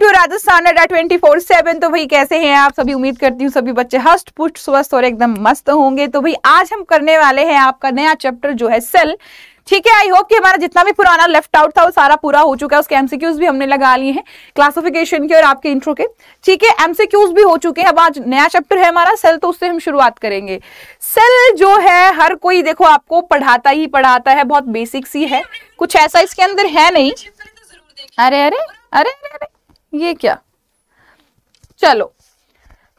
To Rajasthan अड्डा twenty four seven तो भाई कैसे हैं आप सभी उम्मीद करती हूँ सभी बच्चे हस्ट पुष्ट स्वस्थ और एकदम मस्त होंगे तो भाई आज हम करने वाले हैं आपका नया चैप्टर जो है सेल ठीक है आई होप कि हमारा जितना भी पुराना लेफ्ट आउट था वो सारा पूरा हो चुका है उसके एमसीक्यूज भी हमने लगा लिए हैं क्लासिफिकेशन के और आपके इंट्रो के ठीक है एमसीक्यूज भी हो चुके हैं अब आज नया चैप्टर है हमारा सेल तो उससे हम शुरुआत करेंगे सेल जो है हर कोई देखो आपको पढ़ाता ही पढ़ाता है बहुत बेसिक सी है कुछ ऐसा इसके अंदर है नहीं अरे अरे अरे अरे ये क्या चलो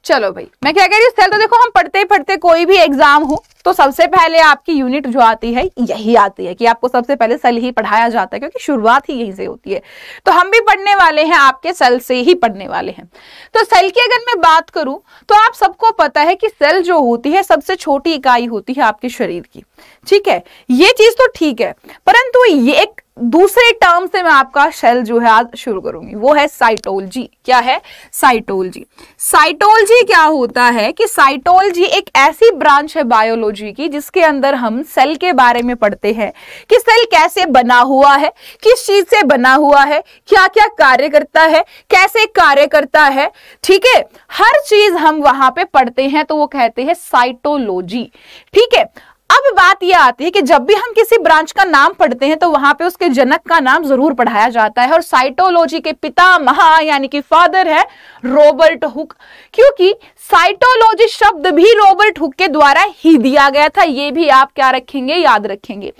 चलो भाई मैं क्या कह रही हूँ तो देखो हम पढ़ते पढ़ते कोई भी एग्जाम हो तो सबसे पहले आपकी यूनिट जो आती है यही आती है कि आपको सबसे पहले सेल ही पढ़ाया जाता है क्योंकि शुरुआत ही यहीं से होती है तो हम भी पढ़ने वाले हैं आपके सेल से ही पढ़ने वाले हैं तो सेल की अगर मैं बात करूं तो आप सबको पता है कि सेल जो होती है सबसे छोटी इकाई होती है आपके शरीर की ठीक है ये चीज तो ठीक है परंतु ये एक दूसरे टर्म से मैं आपका शेल जो है आज शुरू करूंगी वो है साइटोलॉजी क्या है साइटोलॉजी साइटोलॉजी क्या होता है कि साइटोलॉजी एक ऐसी ब्रांच है बायोलॉजी की जिसके अंदर हम सेल के बारे में पढ़ते हैं कि सेल कैसे बना हुआ है किस चीज से बना हुआ है क्या क्या कार्य करता है कैसे कार्य करता है ठीक है हर चीज हम वहां पे पढ़ते हैं तो वो कहते हैं साइटोलॉजी ठीक है अब बात यह आती है कि जब भी हम किसी ब्रांच का नाम पढ़ते हैं तो वहां पे उसके जनक का नाम जरूर पढ़ाया जाता है और साइटोलॉजी के पिता महा यानी कि फादर है रॉबर्ट हुक क्योंकि साइटोलॉजी शब्द भी रॉबर्ट हुक के द्वारा ही दिया गया था ये भी आप क्या रखेंगे याद रखेंगे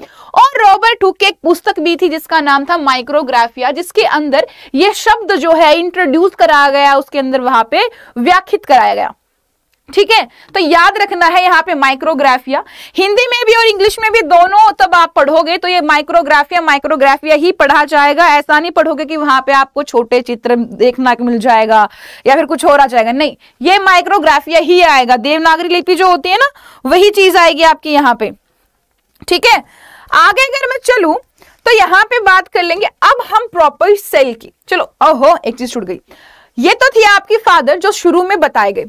और रॉबर्ट हुक की एक पुस्तक भी थी जिसका नाम था माइक्रोग्राफिया जिसके अंदर यह शब्द जो है इंट्रोड्यूस कराया गया उसके अंदर वहां पर व्याख्यित कराया गया ठीक है तो याद रखना है यहाँ पे माइक्रोग्राफिया हिंदी में भी और इंग्लिश में भी दोनों तब आप पढ़ोगे तो ये माइक्रोग्राफिया माइक्रोग्राफिया ही पढ़ा जाएगा ऐसा नहीं पढ़ोगे कि वहां पे आपको छोटे चित्र देखना मिल जाएगा या फिर कुछ और आ जाएगा नहीं ये माइक्रोग्राफिया ही आएगा देवनागरी लिपि जो होती है ना वही चीज आएगी आपकी यहाँ पे ठीक है आगे अगर मैं चलू तो यहाँ पे बात कर लेंगे अब हम प्रॉपर सेल की चलो ओहो एक चीज छूट गई ये तो थी आपकी फादर जो शुरू में बताए गए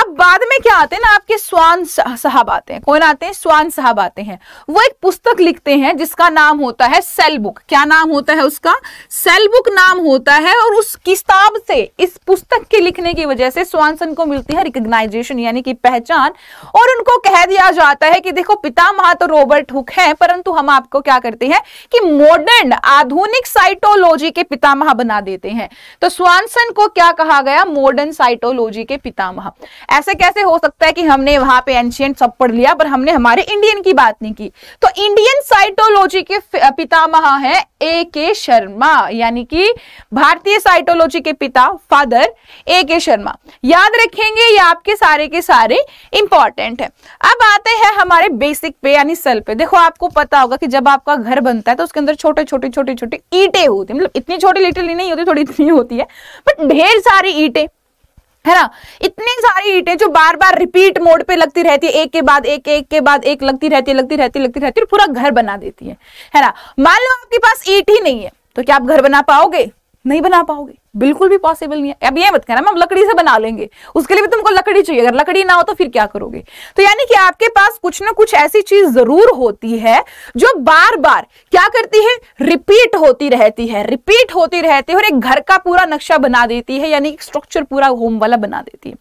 अब बाद में क्या आते हैं ना आपके स्वान साहब आते हैं कौन आते हैं स्वान साहब आते हैं वो एक पुस्तक लिखते हैं जिसका नाम होता है सेल बुक क्या नाम होता है उसका सेल बुक नाम होता है और उस किताब से इस पुस्तक के लिखने की वजह से स्वानसन को मिलती है रिकग्नाइजेशन यानी कि पहचान और उनको कह दिया जाता है कि देखो पितामह तो रॉबर्ट हुक है परंतु हम आपको क्या करते हैं कि मॉडर्न आधुनिक साइटोलॉजी के पितामह बना देते हैं तो स्वानसन को क्या कहा गया मॉडर्न साइटोलॉजी के पितामह ऐसे कैसे हो सकता है कि हमने वहां पे एंशियंट सब पढ़ लिया पर हमने हमारे इंडियन की बात नहीं की तो इंडियन साइटोलॉजी के पितामह है ए के शर्मा यानी कि भारतीय साइटोलॉजी के पिता फादर ए के शर्मा याद रखेंगे ये आपके सारे के सारे इंपॉर्टेंट है अब आते हैं हमारे बेसिक पे यानी सेल पे देखो आपको पता होगा कि जब आपका घर बनता है तो उसके अंदर छोटे छोटे छोटे छोटे ईटे होती है मतलब इतनी छोटी लिटिल नहीं होती थोड़ी इतनी होती है बट ढेर सारी ईटे है ना इतनी सारी ईटें जो बार बार रिपीट मोड पे लगती रहती है एक के बाद एक एक के बाद एक लगती रहती है लगती रहती लगती रहती है पूरा घर बना देती है है ना मान लो आपके पास ईट ही नहीं है तो क्या आप घर बना पाओगे नहीं बना पाओगे बिल्कुल भी पॉसिबल नहीं है अब ये मत कहना हम लकड़ी से बना लेंगे उसके लिए भी तुमको लकड़ी चाहिए अगर लकड़ी ना हो तो फिर क्या करोगे तो यानी कि आपके पास कुछ ना कुछ ऐसी चीज जरूर होती है जो बार बार क्या करती है रिपीट होती रहती है रिपीट होती रहती है और एक घर का पूरा नक्शा बना देती है यानी स्ट्रक्चर पूरा होम वाला बना देती है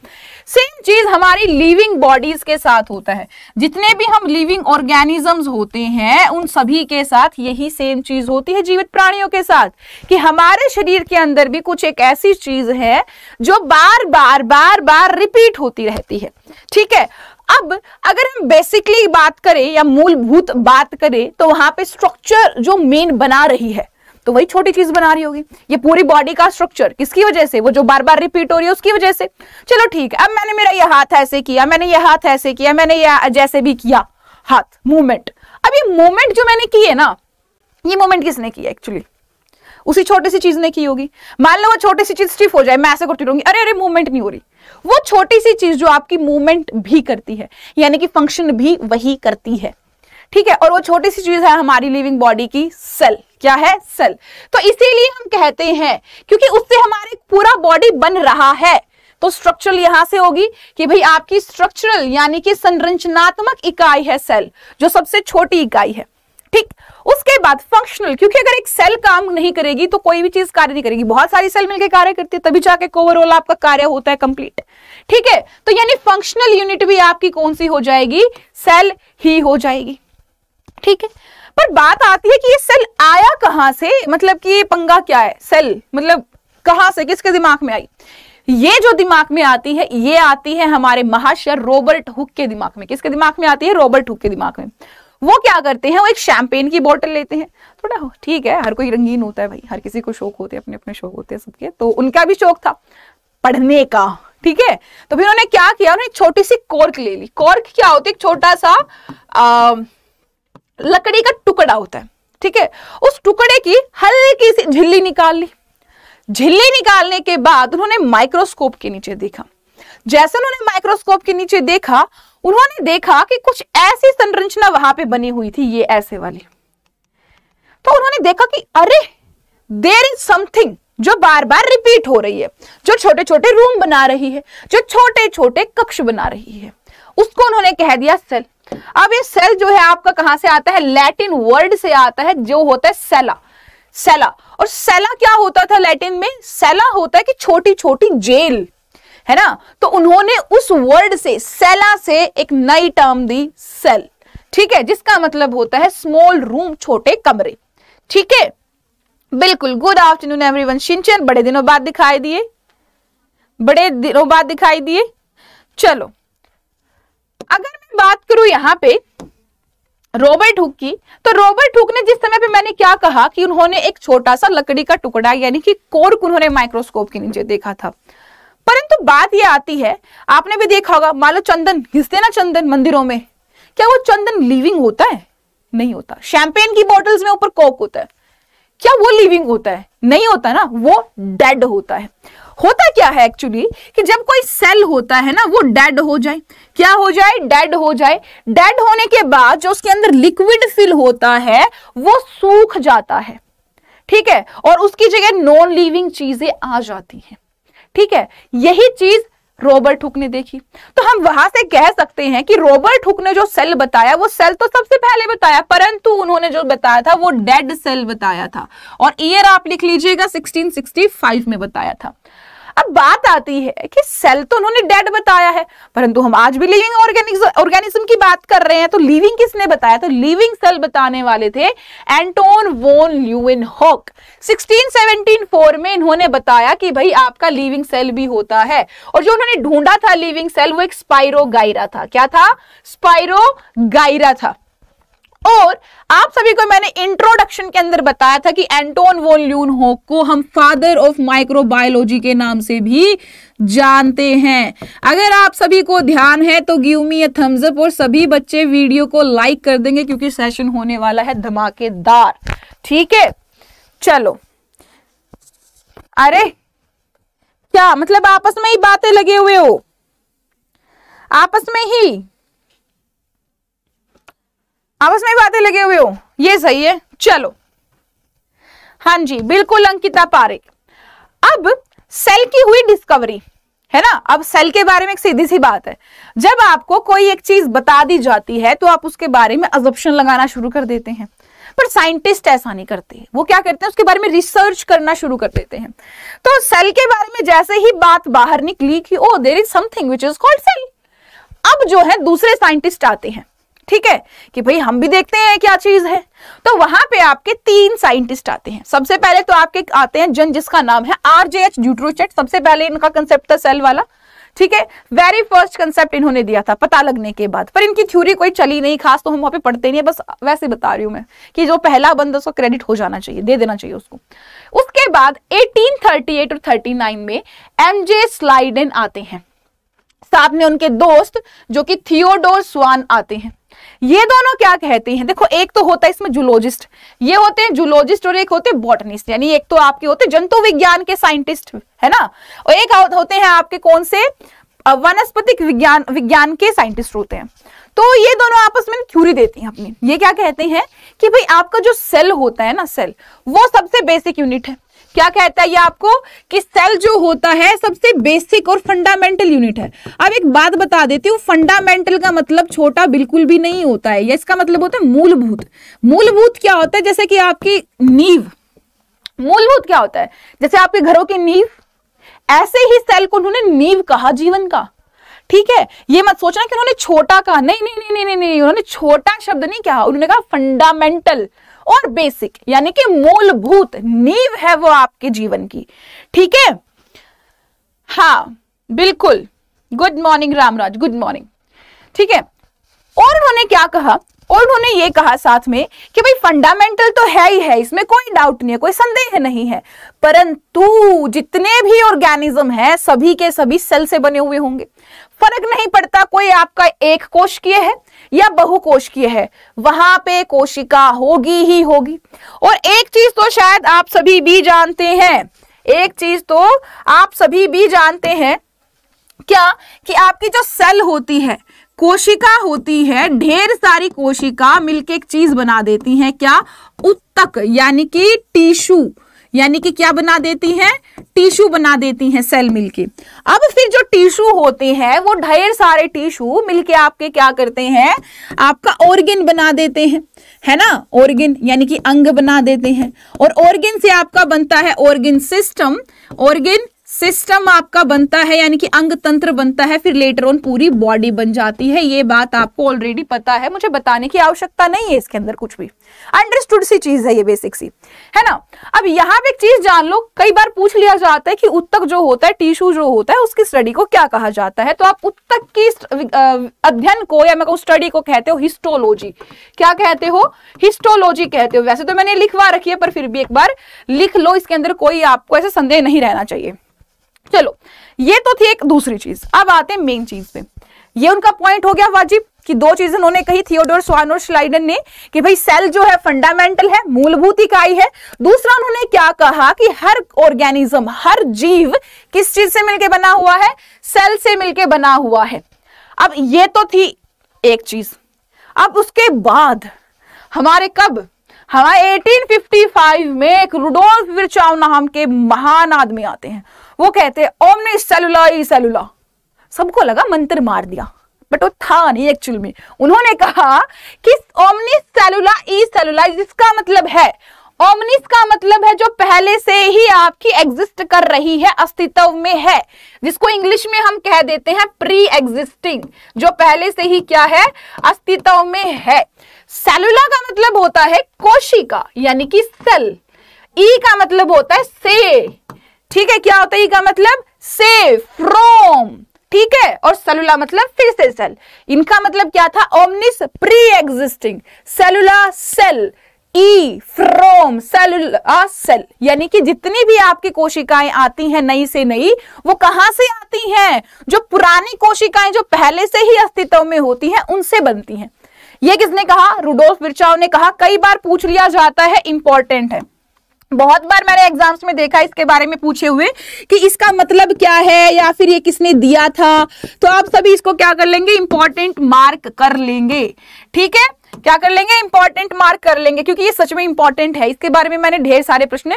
सेम चीज हमारी लिविंग बॉडीज के साथ होता है जितने भी हम लिविंग ऑर्गेनिजम्स होते हैं उन सभी के साथ यही सेम चीज होती है जीवित प्राणियों के साथ कि हमारे शरीर के अंदर भी कुछ एक ऐसी चीज है जो बार बार बार बार रिपीट होती रहती है ठीक है अब अगर हम बेसिकली बात करें या मूलभूत बात करें तो वहां पे स्ट्रक्चर जो मेन बना रही है तो वही छोटी चीज बना रही होगी ये पूरी बॉडी का स्ट्रक्चर किसकी वजह से वो जो बार बार रिपीट हो रही है उसकी वजह से चलो ठीक है अब मैंने मेरा ये हाथ ऐसे किया मैंने ये हाथ ऐसे किया मैंने ये जैसे भी किया हाथ मूवमेंट अब ये मूवमेंट जो मैंने की है ना ये मूवमेंट किसने की एक्चुअली उसी छोटी सी चीज ने की होगी मान लो वो छोटी सी चीज स्टिफ हो जाए मैं ऐसे करती रहूंगी अरे अरे मूवमेंट नहीं हो रही वो छोटी सी चीज जो आपकी मूवमेंट भी करती है यानी कि फंक्शन भी वही करती है ठीक है और वो छोटी सी चीज है हमारी लिविंग बॉडी की सेल क्या है सेल तो इसीलिए हम कहते हैं क्योंकि उससे हमारे पूरा बॉडी बन रहा है तो स्ट्रक्चरल यहां से होगी कि भाई आपकी स्ट्रक्चरल यानी कि संरचनात्मक इकाई है सेल जो सबसे छोटी इकाई है ठीक उसके बाद फंक्शनल क्योंकि अगर एक सेल काम नहीं करेगी तो कोई भी चीज कार्य नहीं करेगी बहुत सारी सेल मिलकर कार्य करती है तभी जाके ओवरऑल आपका कार्य होता है कंप्लीट ठीक है तो यानी फंक्शनल यूनिट भी आपकी कौन सी हो जाएगी सेल ही हो जाएगी ठीक है पर बात आती है कि ये सेल आया कहां से मतलब कि ये पंगा क्या है सेल मतलब कहां से किसके दिमाग में आई ये जो दिमाग में आती है ये आती है हमारे महाशय रॉबर्ट हुक के दिमाग में किसके दिमाग में आती है रॉबर्ट हुक के दिमाग में वो क्या करते हैं वो एक शैंपेन की बोतल लेते हैं थोड़ा ठीक है हर कोई रंगीन होता है भाई हर किसी को शौक होते हैं अपने अपने शौक होते हैं सबके तो उनका भी शौक था पढ़ने का ठीक है तो फिर उन्होंने क्या किया उन्होंने छोटी सी कॉर्क ले ली कॉर्क क्या होती है एक छोटा सा आ, लकड़ी का टुकड़ा होता है ठीक है उस टुकड़े की हल्की सी झिल्ली निकाल ली झिल्ली निकालने के बाद उन्होंने माइक्रोस्कोप के नीचे देखा जैसे उन्होंने माइक्रोस्कोप के नीचे देखा उन्होंने देखा कि कुछ ऐसी संरचना वहां पे बनी हुई थी ये ऐसे वाली तो उन्होंने देखा कि अरे देर इज समथिंग जो बार बार रिपीट हो रही है जो छोटे छोटे रूम बना रही है जो छोटे छोटे कक्ष बना रही है उसको उन्होंने कह दिया सेल अब ये सेल जो है आपका कहां से आता है लैटिन वर्ड से आता है जो होता है सेला सेला और सेला क्या होता था लैटिन में सेला होता है कि छोटी छोटी जेल है ना तो उन्होंने उस वर्ड से सेला से एक नई टर्म दी सेल ठीक है जिसका मतलब होता है स्मॉल रूम छोटे कमरे ठीक है बिल्कुल गुड आफ्टरनून एवरीवन शिनचन बड़े दिनों बाद दिखाई दिए बड़े दिनों बाद दिखाई दिए चलो अगर मैं बात करूं यहां पे रॉबर्ट हुक की तो रॉबर्ट हुक ने जिस समय पे मैंने क्या कहा कि उन्होंने एक छोटा सा लकड़ी का टुकड़ा यानी कि कोर्क उन्होंने माइक्रोस्कोप के नीचे देखा था परंतु बात यह आती है आपने भी देखा होगा मान लो चंदन घिसते ना चंदन मंदिरों में क्या वो चंदन लिविंग होता है नहीं होता शैंपेन की बॉटल्स में ऊपर कोक होता है क्या वो लिविंग होता है नहीं होता ना वो डेड होता है होता क्या है एक्चुअली कि जब कोई सेल होता है ना वो डेड हो जाए क्या हो जाए डेड हो जाए डेड होने के बाद जो उसके अंदर लिक्विड फिल होता है वो सूख जाता है ठीक है और उसकी जगह नॉन लिविंग चीजें आ जाती हैं ठीक है यही चीज रोबर्ट हुक ने देखी तो हम वहां से कह सकते हैं कि रोबर्ट हुक ने जो सेल बताया वो सेल तो सबसे पहले बताया परंतु उन्होंने जो बताया था वो डेड सेल बताया था और ईयर आप लिख लीजिएगा 1665 में बताया था अब बात आती है कि सेल तो उन्होंने डेड बताया है परंतु हम आज भी लिविंग ऑर्गेनिज्म की बात कर रहे हैं तो लिविंग किसने बताया तो लिविंग सेल बताने वाले थे एंटोन वोन ल्यूविन हॉक 1674 में इन्होंने बताया कि भाई आपका लिविंग सेल भी होता है और जो उन्होंने ढूंढा था लिविंग सेल वो एक स्पाइरो गायरा था क्या था स्पाइरो गायरा था और आप सभी को मैंने इंट्रोडक्शन के अंदर बताया था कि एंटोन वो ल्यून हो को हम फादर ऑफ माइक्रोबायोलॉजी के नाम से भी जानते हैं अगर आप सभी को ध्यान है तो give me a thumbs up और सभी बच्चे वीडियो को लाइक कर देंगे क्योंकि सेशन होने वाला है धमाकेदार ठीक है चलो अरे क्या मतलब आपस में ही बातें लगे हुए हो आपस में ही आपस में बातें लगे हुए हो ये सही है चलो हाँ जी बिल्कुल अंकिता पारे अब सेल की हुई डिस्कवरी है ना अब सेल के बारे में एक सीधी सी बात है जब आपको कोई एक चीज बता दी जाती है तो आप उसके बारे में अजप्शन लगाना शुरू कर देते हैं पर साइंटिस्ट ऐसा नहीं करते वो क्या करते हैं उसके बारे में रिसर्च करना शुरू कर देते हैं तो सेल के बारे में जैसे ही बात बाहर निकली कि oh there is something which is called cell अब जो है दूसरे साइंटिस्ट आते हैं ठीक है कि भाई हम भी देखते हैं क्या चीज है तो वहां पे आपके तीन साइंटिस्ट आते हैं सबसे पहले तो आपके आते हैं जन जिसका नाम है आर जे एच न्यूट्रोचेट सबसे पहले इनका कंसेप्ट था सेल वाला ठीक है वेरी फर्स्ट कंसेप्ट इन्होंने दिया था पता लगने के बाद पर इनकी थ्योरी कोई चली नहीं खास तो हम वहां पे पढ़ते नहीं है बस वैसे बता रही हूं मैं कि जो पहला बंद उसको क्रेडिट हो जाना चाहिए दे देना चाहिए उसको उसके बाद 1838 और 39 में एम जे स्लाइडन आते हैं साथ में उनके दोस्त जो कि थियोडोर स्वान आते हैं ये दोनों क्या कहते हैं देखो एक तो होता है इसमें जूलॉजिस्ट ये होते हैं जूलॉजिस्ट और एक होते हैं बॉटनिस्ट यानी एक तो आपके होते जंतु विज्ञान के साइंटिस्ट है ना और एक होते हैं आपके कौन से वनस्पतिक विज्ञान विज्ञान के साइंटिस्ट होते हैं तो ये दोनों आपस में थ्यूरी देती हैं अपनी ये क्या कहते हैं कि भाई आपका जो सेल होता है ना सेल वो सबसे बेसिक यूनिट है क्या कहता है ये आपको कि सेल जो होता है सबसे बेसिक और फंडामेंटल यूनिट है अब एक बात बता देती हूँ फंडामेंटल का मतलब छोटा बिल्कुल भी नहीं होता है या इसका मतलब होता है मूलभूत मूलभूत क्या होता है जैसे कि आपकी नींव मूलभूत क्या होता है जैसे आपके घरों की नींव ऐसे ही सेल को उन्होंने नींव कहा जीवन का ठीक है ये मत सोचना कि उन्होंने छोटा कहा नहीं नहीं नहीं नहीं नहीं, नहीं, नहीं उन्होंने छोटा शब्द नहीं कहा उन्होंने कहा फंडामेंटल और बेसिक यानी कि मूलभूत नींव है वो आपके जीवन की ठीक है हाँ बिल्कुल good morning Ramraj good morning ठीक है और उन्होंने क्या कहा और उन्होंने ये कहा साथ में कि भाई फंडामेंटल तो है ही है इसमें कोई डाउट नहीं है कोई संदेह नहीं है परंतु जितने भी ऑर्गेनिज्म है सभी के सभी सेल से बने हुए होंगे फर्क नहीं पड़ता कोई आपका एक कोश किए है या बहुकोशिकीय है वहां पे कोशिका होगी ही होगी और एक चीज तो शायद आप सभी भी जानते हैं एक चीज तो आप सभी भी जानते हैं क्या कि आपकी जो सेल होती है कोशिका होती है ढेर सारी कोशिका मिलके एक चीज बना देती हैं क्या उत्तक यानी कि टिश्यू यानी कि क्या बना देती हैं टिश्यू बना देती हैं सेल मिलके अब फिर जो टिश्यू होते हैं वो ढेर सारे टिश्यू मिलके आपके क्या करते हैं आपका ऑर्गेन बना देते हैं है ना ऑर्गेन यानी कि अंग बना देते हैं और ऑर्गेन से आपका बनता है ऑर्गेन सिस्टम ऑर्गेन सिस्टम आपका बनता है यानी कि अंग तंत्र बनता है फिर लेटर ऑन पूरी बॉडी बन जाती है ये बात आपको ऑलरेडी पता है मुझे बताने की आवश्यकता नहीं है इसके अंदर कुछ भी अंडरस्टूड सी चीज है ये बेसिक सी है ना अब यहाँ पे एक चीज जान लो कई बार पूछ लिया जाता है कि उत्तक जो होता है टिश्यू जो होता है उसकी स्टडी को क्या कहा जाता है तो आप उत्तक की अध्ययन को या मैं स्टडी को कहते हो हिस्टोलॉजी क्या कहते हो हिस्टोलॉजी कहते हो वैसे तो मैंने लिखवा रखी है पर फिर भी एक बार लिख लो इसके अंदर कोई आपको ऐसे संदेह नहीं रहना चाहिए चलो ये तो थी एक दूसरी चीज अब आते हैं मेन चीज पे ये उनका पॉइंट हो गया वाजिब कि दो चीजें उन्होंने कही थियोडोर स्वान और स्लाइडन ने कि भाई सेल जो है फंडामेंटल है मूलभूत इकाई है दूसरा उन्होंने क्या कहा कि हर ऑर्गेनिज्म हर जीव किस चीज से मिलके बना हुआ है सेल से मिलके बना हुआ है अब ये तो थी एक चीज अब उसके बाद हमारे कब हमारे 1855 में एक रुडोल्फ विरचाव नाम के महान आदमी आते हैं वो कहते ओमनी सेलुला ई सेलुला सबको लगा मंत्र मार दिया बट वो था नहीं एक्चुअल में उन्होंने कहा कि ओमनी सेलुला ई सेलुला जिसका मतलब है ओमनिस का मतलब है जो पहले से ही आपकी एग्जिस्ट कर रही है अस्तित्व में है जिसको इंग्लिश में हम कह देते हैं प्री एग्जिस्टिंग जो पहले से ही क्या है अस्तित्व में है सेलुला का मतलब होता है कोशिका यानी कि सेल ई e का मतलब होता है से ठीक है क्या होता है का मतलब सेफ फ्रोम ठीक है और सेलुला मतलब फिर से सेल इनका मतलब क्या था ओमनिस प्री एग्जिस्टिंग सेलुला सेल ई फ्रोम सेलुला सेल यानी कि जितनी भी आपकी कोशिकाएं आती हैं नई से नई वो कहां से आती हैं जो पुरानी कोशिकाएं जो पहले से ही अस्तित्व में होती हैं उनसे बनती हैं ये किसने कहा रुडोल्फ बिरचाओ ने कहा कई बार पूछ लिया जाता है इंपॉर्टेंट है बहुत बार मैंने एग्जाम्स में देखा इसके बारे में पूछे हुए कि इसका मतलब क्या है या फिर ये किसने दिया था तो आप सभी इसको क्या कर लेंगे इंपॉर्टेंट मार्क कर लेंगे ठीक है क्या कर लेंगे इंपॉर्टेंट मार्क कर लेंगे क्योंकि ये सच में इंपॉर्टेंट है इसके बारे में मैंने ढेर सारे प्रश्न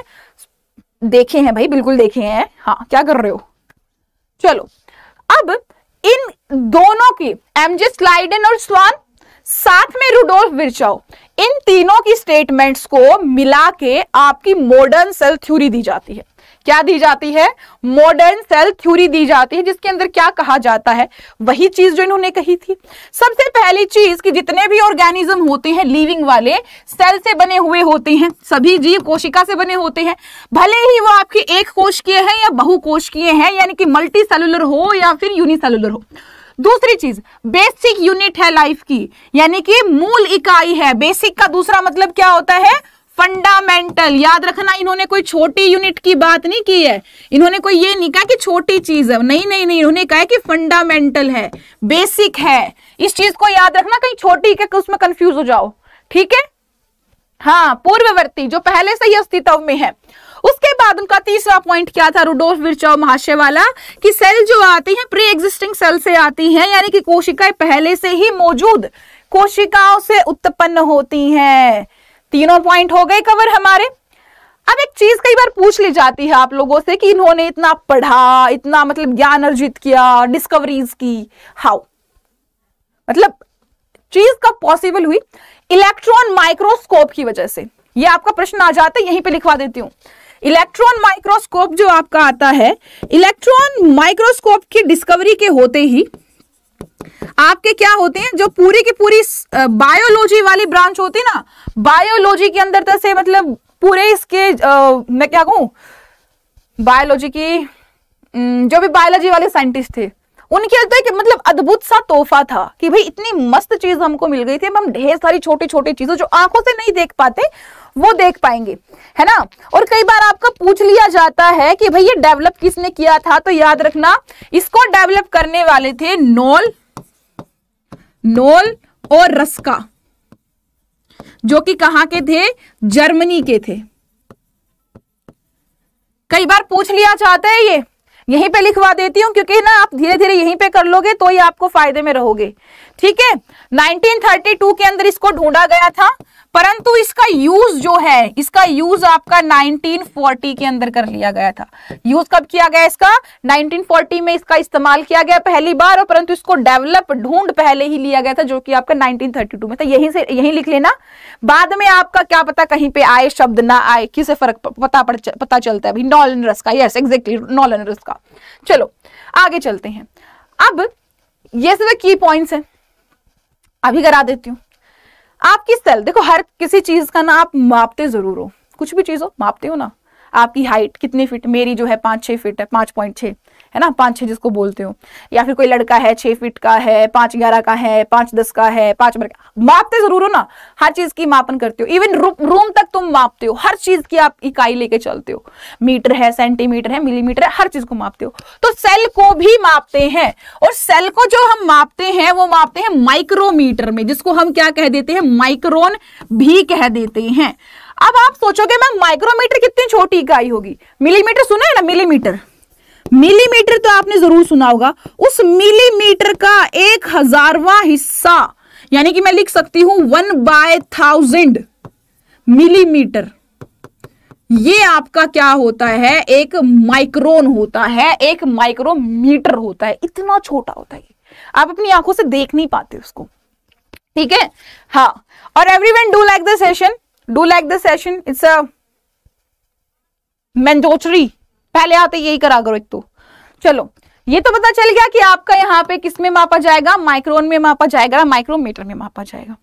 देखे हैं भाई बिल्कुल देखे हैं हाँ क्या कर रहे हो चलो अब इन दोनों की एमजे स्लाइडन और स्वान साथ में रूडोल्फ विरचाओ इन तीनों की स्टेटमेंट्स को मिला के आपकी मॉडर्न सेल थ्योरी दी जाती है क्या दी जाती है मॉडर्न सेल थ्योरी दी जाती है जिसके अंदर क्या कहा जाता है वही चीज जो इन्होंने कही थी सबसे पहली चीज कि जितने भी ऑर्गेनिज्म होते हैं लिविंग वाले सेल से बने हुए होते हैं सभी जीव कोशिका से बने होते हैं भले ही वो आपके एक कोश किए हैं या बहु कोश किए हैं यानी कि मल्टी सेलुलर हो या फिर यूनिसेलुलर हो दूसरी चीज बेसिक यूनिट है लाइफ की यानी कि मूल इकाई है बेसिक का दूसरा मतलब क्या होता है फंडामेंटल याद रखना इन्होंने कोई छोटी यूनिट की बात नहीं की है इन्होंने कोई ये नहीं कहा कि छोटी चीज है नहीं नहीं नहीं इन्होंने कहा कि फंडामेंटल है बेसिक है इस चीज को याद रखना कहीं छोटी के उसमें कंफ्यूज हो जाओ ठीक है हाँ पूर्ववर्ती जो पहले से ही अस्तित्व में है उसके बाद उनका तीसरा पॉइंट क्या था रुडोल्फ बिरचाओ महाशय वाला कि सेल जो आती हैं प्री एग्जिस्टिंग सेल से आती हैं यानी कि कोशिकाएं पहले से ही मौजूद कोशिकाओं से उत्पन्न होती हैं तीनों पॉइंट हो गए कवर हमारे अब एक चीज कई बार पूछ ली जाती है आप लोगों से कि इन्होंने इतना पढ़ा इतना मतलब ज्ञान अर्जित किया डिस्कवरीज की हाउ मतलब चीज कब पॉसिबल हुई इलेक्ट्रॉन माइक्रोस्कोप की वजह से ये आपका प्रश्न आ जाता है यहीं पे लिखवा देती हूं इलेक्ट्रॉन माइक्रोस्कोप जो आपका आता है इलेक्ट्रॉन माइक्रोस्कोप की डिस्कवरी के होते ही आपके क्या होते हैं जो पूरी की पूरी बायोलॉजी वाली ब्रांच होती है ना बायोलॉजी के अंदर तक तो से मतलब पूरे इसके आ, मैं क्या कहूं बायोलॉजी की जो भी बायोलॉजी वाले साइंटिस्ट थे उनके अंदर एक मतलब अद्भुत सा तोहफा था कि भाई इतनी मस्त चीज हमको मिल गई थी हम ढेर सारी छोटी छोटी चीजों जो आंखों से नहीं देख पाते वो देख पाएंगे है ना और कई बार आपका पूछ लिया जाता है कि भाई ये डेवलप किसने किया था तो याद रखना इसको डेवलप करने वाले थे नोल नोल और रस्का जो कि कहाँ के थे जर्मनी के थे कई बार पूछ लिया जाता है ये यहीं पे लिखवा देती हूँ क्योंकि ना आप धीरे धीरे यहीं पे कर लोगे तो ही आपको फायदे में रहोगे ठीक है 1932 के अंदर इसको ढूंढा गया था परंतु इसका यूज जो है इसका यूज आपका 1940 के अंदर कर लिया गया था यूज कब किया गया इसका 1940 में इसका इस्तेमाल किया गया पहली बार और परंतु इसको डेवलप ढूंढ पहले ही लिया गया था जो कि आपका 1932 में था यहीं से यहीं लिख लेना बाद में आपका क्या पता कहीं पे आए शब्द ना आए किसे फर्क पता पता चलता है अभी नॉलन रस का यस एग्जैक्टली नॉलन रस का चलो आगे चलते हैं अब ये सब की पॉइंट्स हैं अभी करा देती हूँ आपकी सेल देखो हर किसी चीज का ना आप मापते जरूर हो कुछ भी चीज हो मापते हो ना आपकी हाइट कितनी फिट मेरी जो है पाँच छह फिट है पांच पॉइंट छह है ना पाँच छः जिसको बोलते हो या फिर कोई लड़का है छः फीट का है पाँच ग्यारह का है पाँच दस का है पाँच बारह का मापते ज़रूर हो ना हर चीज़ की मापन करते हो इवन रूम तक तुम मापते हो हर चीज़ की आप इकाई लेके चलते हो मीटर है सेंटीमीटर है मिलीमीटर है हर चीज़ को मापते हो तो सेल को भी मापते हैं और सेल को जो हम मापते हैं वो मापते हैं माइक्रोमीटर में जिसको हम क्या कह देते हैं माइक्रोन भी कह देते हैं अब आप सोचोगे मैम माइक्रोमीटर कितनी छोटी इकाई होगी मिलीमीटर सुना है ना मिलीमीटर मिलीमीटर तो आपने जरूर सुना होगा उस मिलीमीटर का एक हजारवा हिस्सा यानी कि मैं लिख सकती हूं वन बाय थाउजेंड मिलीमीटर ये आपका क्या होता है एक माइक्रोन होता है एक माइक्रोमीटर होता है इतना छोटा होता है आप अपनी आंखों से देख नहीं पाते उसको ठीक है हाँ और everyone do like the session do like the session it's a मैंजोचरी पहले आते यही करा करो एक तो चलो ये तो पता चल गया कि आपका यहाँ पे किस में मापा जाएगा माइक्रोन में मापा जाएगा माइक्रोमीटर में मापा जाएगा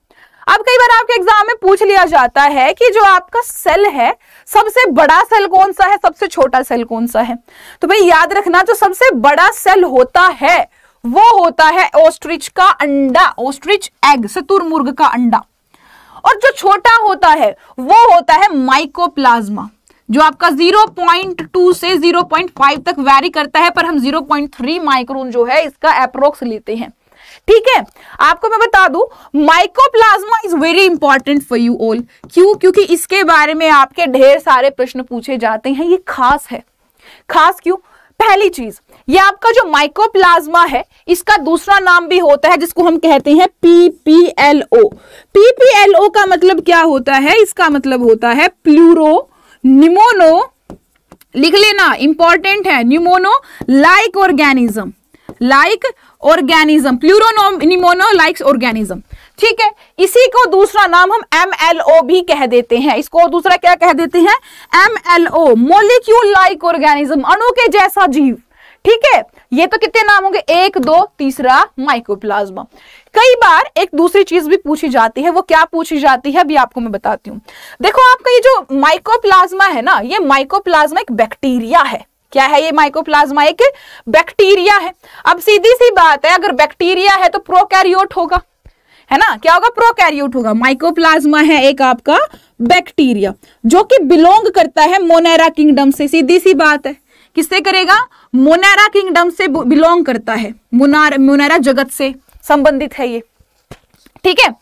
अब कई बार आपके एग्जाम में पूछ लिया जाता है कि जो आपका सेल है सबसे बड़ा सेल कौन सा है सबसे छोटा सेल कौन सा है तो भाई याद रखना जो सबसे बड़ा सेल होता है वो होता है ओस्ट्रिच का अंडा ओस्ट्रिच एग शतुरमुर्ग का अंडा और जो छोटा होता है वो होता है माइकोप्लाज्मा जो आपका 0.2 से 0.5 तक वैरी करता है पर हम 0.3 माइक्रोन जो है इसका अप्रोक्स लेते हैं ठीक है आपको मैं बता दू mycoplasma is very important for you all क्यों क्योंकि इसके बारे में आपके ढेर सारे प्रश्न पूछे जाते हैं ये खास है खास क्यों पहली चीज ये आपका जो माइकोप्लाज्मा है इसका दूसरा नाम भी होता है जिसको हम कहते हैं पीपीएलओ पीपीएलओ का मतलब क्या होता है इसका मतलब होता है प्लूरो निमोनो लिख लेना इंपॉर्टेंट है pneumonia like organism like organism pleuropneumonia pneumonia like organism ठीक है इसी को दूसरा नाम हम एम एल ओ भी कह देते हैं इसको दूसरा क्या कह देते हैं M L O molecule like organism अणु के जैसा जीव ठीक है ये तो कितने नाम होंगे एक दो तीसरा माइकोप्लाज्मा कई बार एक दूसरी चीज भी पूछी जाती है वो क्या पूछी जाती है अभी आपको मैं बताती हूँ देखो आपका ये जो माइकोप्लाज्मा है ना ये माइक्रोप्लाज्मा एक बैक्टीरिया है क्या है ये माइक्रोप्लाज्मा एक बैक्टीरिया है अब सीधी सी बात है अगर बैक्टीरिया है तो प्रोकैरियोट होगा है ना क्या होगा प्रोकैरियोट होगा प्लाज्मा है एक आपका बैक्टीरिया जो कि बिलोंग करता है मोनेरा किंगडम से सीधी सी बात है किससे करेगा मोनारा किंगडम से बिलोंग करता है मुनार मुनारा जगत से संबंधित है ये ठीक है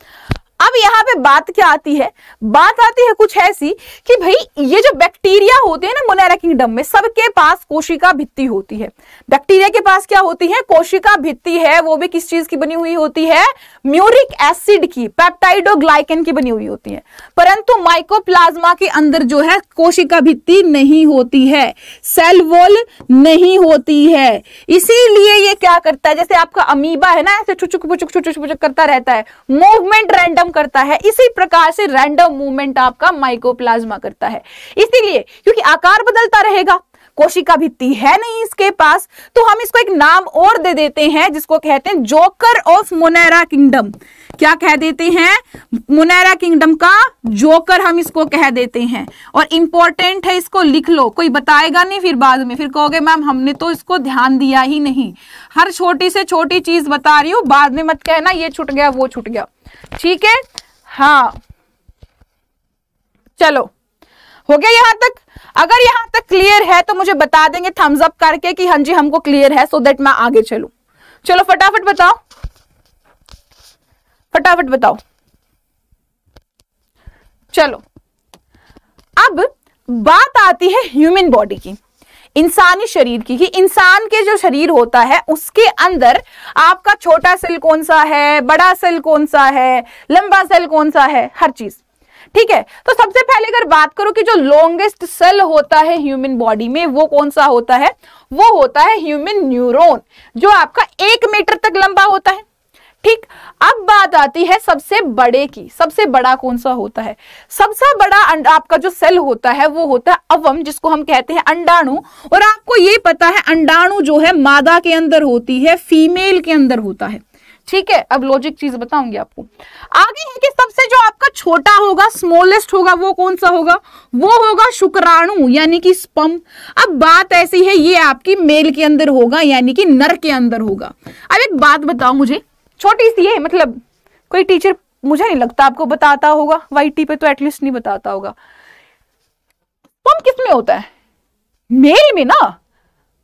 अब यहाँ पे बात क्या आती है बात आती है कुछ ऐसी कि भाई ये जो बैक्टीरिया होते हैं ना मोनेरा किंगडम में सबके पास कोशिका भित्ति होती है बैक्टीरिया के पास क्या होती है कोशिका भित्ति है वो भी किस चीज की बनी हुई होती है म्यूरिक एसिड की पैप्टाइडोग्लाइकन की बनी हुई होती है परंतु माइकोप्लाज्मा के अंदर जो है कोशिका भित्ति नहीं होती है सेल वॉल नहीं होती है इसीलिए ये क्या करता है जैसे आपका अमीबा है ना ऐसे छुचुक पुचुक छुचुक पुचुक करता रहता है मूवमेंट रैंडम करता है इसी प्रकार से रैंडम मूवमेंट आपका माइकोप्लाज्मा करता है इसीलिए क्योंकि आकार बदलता रहेगा कोशिका भित्ति है नहीं इसके पास तो हम इसको एक नाम और दे देते हैं जिसको कहते हैं जोकर ऑफ मोनेरा किंगडम क्या कह देते हैं मोनेरा किंगडम का जोकर हम इसको कह देते हैं और इंपॉर्टेंट है इसको लिख लो कोई बताएगा नहीं फिर बाद में फिर कहोगे मैम हमने तो इसको ध्यान दिया ही नहीं हर छोटी से छोटी चीज बता रही हूँ बाद में मत कहना ये छुट गया वो छुट गया ठीक है हाँ चलो हो गया यहां तक अगर यहां तक क्लियर है तो मुझे बता देंगे थम्स अप करके कि हाँ जी हमको क्लियर है सो देट मैं आगे चलू चलो फटाफट बताओ फटाफट बताओ चलो अब बात आती है ह्यूमन बॉडी की इंसानी शरीर की कि इंसान के जो शरीर होता है उसके अंदर आपका छोटा सेल कौन सा है बड़ा सेल कौन सा है लंबा सेल कौन सा है हर चीज ठीक है तो सबसे पहले अगर बात करो कि जो लॉन्गेस्ट सेल होता है ह्यूमन बॉडी में वो कौन सा होता है वो होता है ह्यूमन न्यूरोन जो आपका एक मीटर तक लंबा होता है ठीक अब बात आती है सबसे बड़े की सबसे बड़ा कौन सा होता है सबसे बड़ा अं-, आपका जो सेल होता है वो होता है अवम जिसको हम कहते हैं अंडाणु और आपको ये पता है अंडाणु जो है मादा के अंदर होती है फीमेल के अंदर होता है ठीक है अब लॉजिक चीज बताऊंगी आपको आगे है कि सबसे जो आपका छोटा होगा स्मॉलेस्ट होगा वो कौन सा होगा वो होगा शुक्राणु यानी कि स्पम अब बात ऐसी है ये आपकी मेल के अंदर होगा यानी कि नर के अंदर होगा अब एक बात बताओ मुझे छोटी सी है मतलब कोई टीचर मुझे नहीं लगता आपको बताता होगा वाई पे तो एटलीस्ट नहीं बताता होगा पंप किस में होता है मेल में ना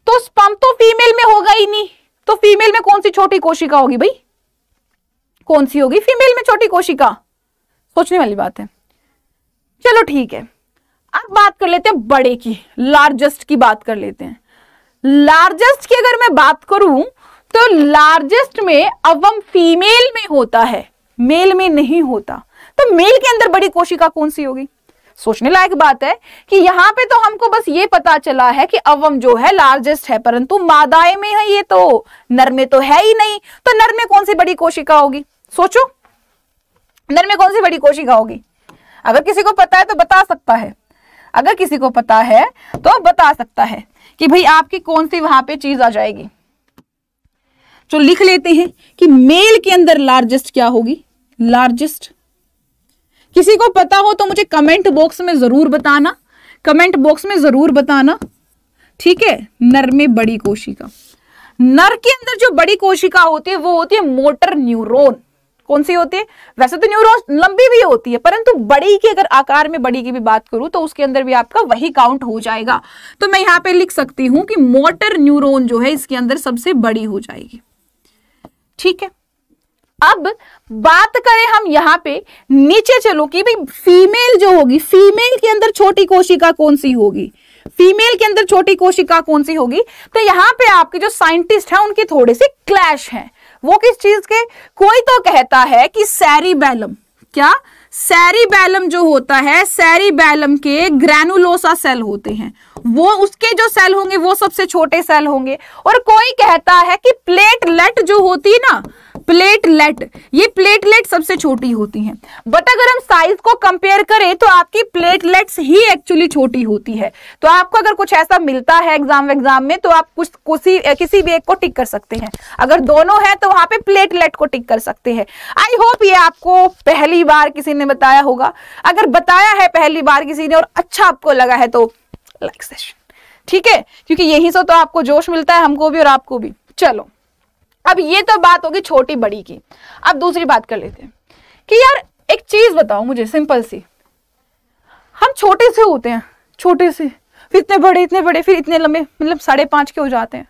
तो स्पम तो फीमेल में होगा ही नहीं तो फीमेल में कौन सी छोटी कोशिका होगी भाई कौन सी होगी फीमेल में छोटी कोशिका सोचने वाली बात है चलो ठीक है अब बात कर लेते हैं बड़े की लार्जेस्ट की बात कर लेते हैं लार्जेस्ट की अगर मैं बात करूं तो लार्जेस्ट में अवम फीमेल में होता है मेल में नहीं होता तो मेल के अंदर बड़ी कोशिका कौन सी होगी सोचने लायक बात है कि यहां पे तो हमको बस ये पता चला है कि अवम जो है लार्जेस्ट है परंतु मादाए में है ये तो नर में तो है ही नहीं तो नर में कौन सी बड़ी कोशिका होगी सोचो नर में कौन सी बड़ी कोशिका होगी अगर किसी को पता है तो बता सकता है अगर किसी को पता है तो बता सकता है कि भाई आपकी कौन सी वहां पे चीज आ जाएगी चलो लिख लेते हैं कि मेल के अंदर लार्जेस्ट क्या होगी लार्जेस्ट किसी को पता हो तो मुझे कमेंट बॉक्स में जरूर बताना कमेंट बॉक्स में जरूर बताना ठीक है नर में बड़ी कोशिका नर के अंदर जो बड़ी कोशिका होती है वो होती है मोटर न्यूरोन कौन सी होती है वैसे तो न्यूरोन लंबी भी होती है परंतु बड़ी की अगर आकार में बड़ी की भी बात करूं तो उसके अंदर भी आपका वही काउंट हो जाएगा तो मैं यहां पे लिख सकती हूं कि मोटर न्यूरोन जो है इसके अंदर सबसे बड़ी हो जाएगी ठीक है अब बात करें हम यहां पे नीचे चलो कि भाई फीमेल जो होगी फीमेल के अंदर छोटी कोशिका कौन सी होगी फीमेल के अंदर छोटी कोशिका कौन सी होगी तो यहां पे आपके जो साइंटिस्ट हैं उनके थोड़े से क्लैश हैं वो किस चीज के कोई तो कहता है कि बैलम क्या सैरीबैलम जो होता है सैरीबैलम के ग्रैनुलोसा सेल होते हैं वो उसके जो सेल होंगे वो सबसे छोटे सेल होंगे और कोई कहता है कि प्लेटलेट जो होती है ना प्लेटलेट ये प्लेटलेट सबसे छोटी होती हैं बट अगर हम साइज को कंपेयर करें तो आपकी प्लेटलेट्स ही एक्चुअली छोटी होती है तो आपको अगर कुछ ऐसा मिलता है एग्जाम एग्जाम में तो आप कुछ किसी किसी भी एक को टिक कर सकते हैं अगर दोनों है तो वहां पे प्लेटलेट को टिक कर सकते हैं आई होप ये आपको पहली बार किसी ने बताया होगा अगर बताया है पहली बार किसी ने और अच्छा आपको लगा है तो लाइक सेशन ठीक है क्योंकि यही से तो आपको जोश मिलता है हमको भी और आपको भी चलो अब ये तो बात होगी छोटी बड़ी की अब दूसरी बात कर लेते हैं कि यार एक चीज बताओ मुझे सिंपल सी हम छोटे से होते हैं छोटे से फिर इतने बड़े इतने बड़े फिर इतने लंबे मतलब साढ़े पांच के हो जाते हैं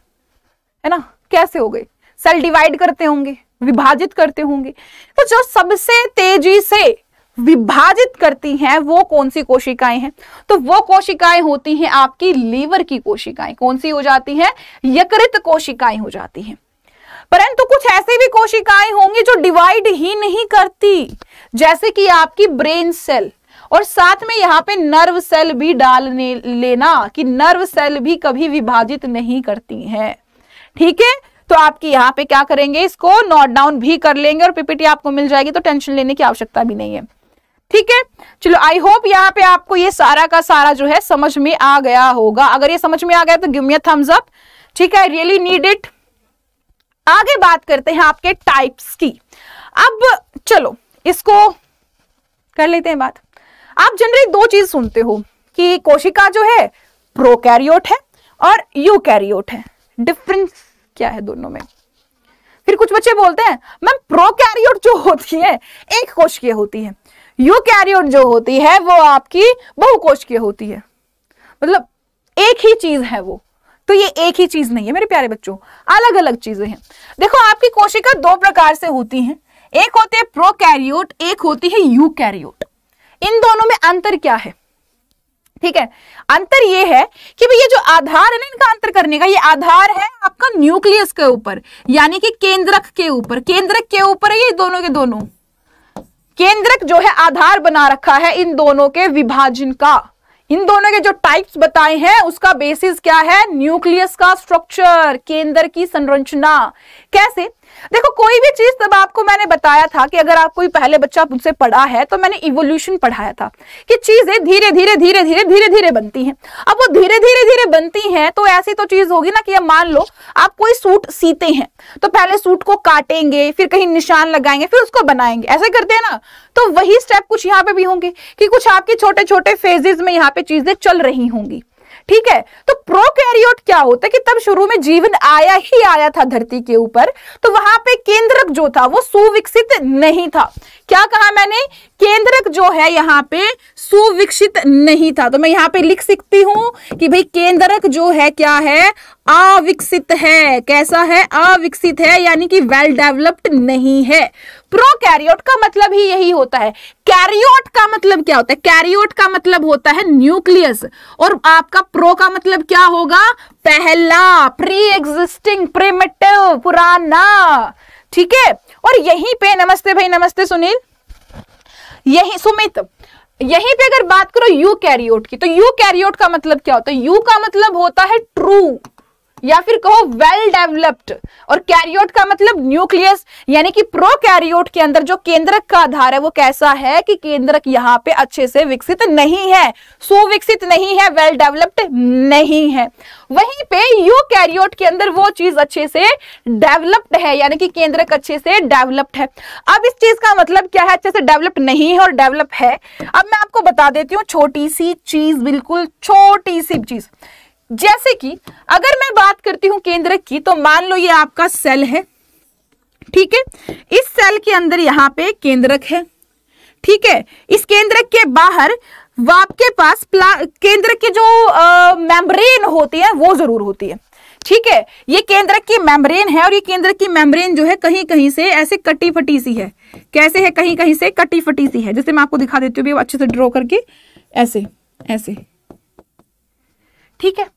है ना कैसे हो गए सेल डिवाइड करते होंगे विभाजित करते होंगे तो जो सबसे तेजी से विभाजित करती हैं वो कौन सी कोशिकाएं हैं तो वो कोशिकाएं होती हैं आपकी लीवर की कोशिकाएं कौन सी हो जाती हैं यकृत कोशिकाएं हो जाती हैं परंतु कुछ ऐसी भी कोशिकाएं होंगी जो डिवाइड ही नहीं करती जैसे कि आपकी ब्रेन सेल और साथ में यहाँ पे नर्व सेल भी डालने लेना कि नर्व सेल भी कभी विभाजित नहीं करती हैं ठीक है तो आपकी यहाँ पे क्या करेंगे इसको नोट डाउन भी कर लेंगे और पीपीटी आपको मिल जाएगी तो टेंशन लेने की आवश्यकता भी नहीं है ठीक है चलो आई होप यहाँ पे आपको ये सारा का सारा जो है समझ में आ गया होगा अगर ये समझ में आ गया तो गिव थम्स अप ठीक है रियली नीड इट आगे बात करते हैं आपके टाइप्स की अब चलो इसको कर लेते हैं बात आप जनरली दो चीज सुनते हो कि कोशिका जो है प्रोकैरियोट है और यूकैरियोट है डिफरेंस क्या है दोनों में फिर कुछ बच्चे बोलते हैं मैम प्रोकैरियोट जो होती है एक कोशिकीय होती है यूकैरियोट जो होती है वो आपकी बहुकोशिकीय होती है मतलब एक ही चीज है वो तो ये एक ही चीज नहीं है मेरे प्यारे बच्चों अलग अलग चीजें हैं देखो आपकी कोशिका दो प्रकार से होती हैं एक होती है प्रोकैरियोट एक होती है यूकैरियोट इन दोनों में अंतर क्या है ठीक है अंतर ये है कि भाई ये जो आधार है ना इनका अंतर करने का ये आधार है आपका न्यूक्लियस के ऊपर यानी कि केंद्रक के ऊपर केंद्रक के ऊपर है ये दोनों के दोनों केंद्रक जो है आधार बना रखा है इन दोनों के विभाजन का इन दोनों के जो टाइप्स बताए हैं उसका बेसिस क्या है न्यूक्लियस का स्ट्रक्चर केंद्र की संरचना कैसे देखो कोई भी चीज तब आपको मैंने बताया था कि अगर आप कोई पहले बच्चा मुझसे पढ़ा है तो मैंने इवोल्यूशन पढ़ाया था कि चीजें धीरे धीरे धीरे धीरे धीरे धीरे बनती हैं अब वो धीरे धीरे धीरे बनती हैं तो ऐसी तो चीज होगी ना कि अब मान लो आप कोई सूट सीते हैं तो पहले सूट को काटेंगे फिर कहीं निशान लगाएंगे फिर उसको बनाएंगे ऐसे करते हैं ना तो वही स्टेप कुछ यहाँ पे भी होंगे कि कुछ आपके छोटे छोटे फेजेज में यहाँ पे चीजें चल रही होंगी ठीक है तो प्रोकैरियोट क्या होता है कि तब शुरू में जीवन आया ही आया था धरती के ऊपर तो वहां पे केंद्रक जो था वो सुविकसित नहीं था क्या कहा मैंने केंद्रक जो है यहाँ पे सुविकसित नहीं था तो मैं यहाँ पे लिख सकती हूँ कि भाई केंद्रक जो है क्या है अविकसित है कैसा है अविकसित है यानी कि वेल डेवलप्ड नहीं है प्रोकैरियोट का मतलब ही यही होता है कैरियोट का मतलब क्या होता है कैरियोट का मतलब होता है न्यूक्लियस और आपका प्रो का मतलब क्या होगा पहला प्री एग्जिस्टिंग प्रिमिटिव पुराना ठीक है और यहीं पे नमस्ते भाई नमस्ते सुनील यही सुमित यहीं पे अगर बात करो यू कैरियोट की तो यू कैरियोट का मतलब क्या होता है यू का मतलब होता है ट्रू या फिर कहो वेल डेवलप्ड और कैरियोट का मतलब न्यूक्लियस यानी कि प्रो कैरियोट के अंदर जो केंद्रक का आधार है वो कैसा है कि केंद्रक यहाँ पे अच्छे से विकसित नहीं है सुविकसित नहीं है वेल डेवलप्ड नहीं है वहीं पे यू कैरियोट के अंदर वो चीज अच्छे से डेवलप्ड है यानी कि केंद्रक अच्छे से डेवलप्ड है अब इस चीज का मतलब क्या है अच्छे से डेवलप्ड नहीं है और डेवलप है अब मैं आपको बता देती हूँ छोटी सी चीज बिल्कुल छोटी सी चीज जैसे कि अगर मैं बात करती हूं केंद्र की तो मान लो ये आपका सेल है ठीक है इस सेल के अंदर यहां पे केंद्रक है ठीक है इस केंद्रक के बाहर आपके पास केंद्र की जो मेम्ब्रेन होती है वो जरूर होती है ठीक है ये केंद्रक की मेम्ब्रेन है और ये केंद्रक की मेम्ब्रेन जो है कहीं कहीं से ऐसे कटी फटी सी है कैसे है कहीं कहीं से कटी फटी सी है जैसे मैं आपको दिखा देती हूँ अच्छे से ड्रॉ करके ऐसे ऐसे ठीक है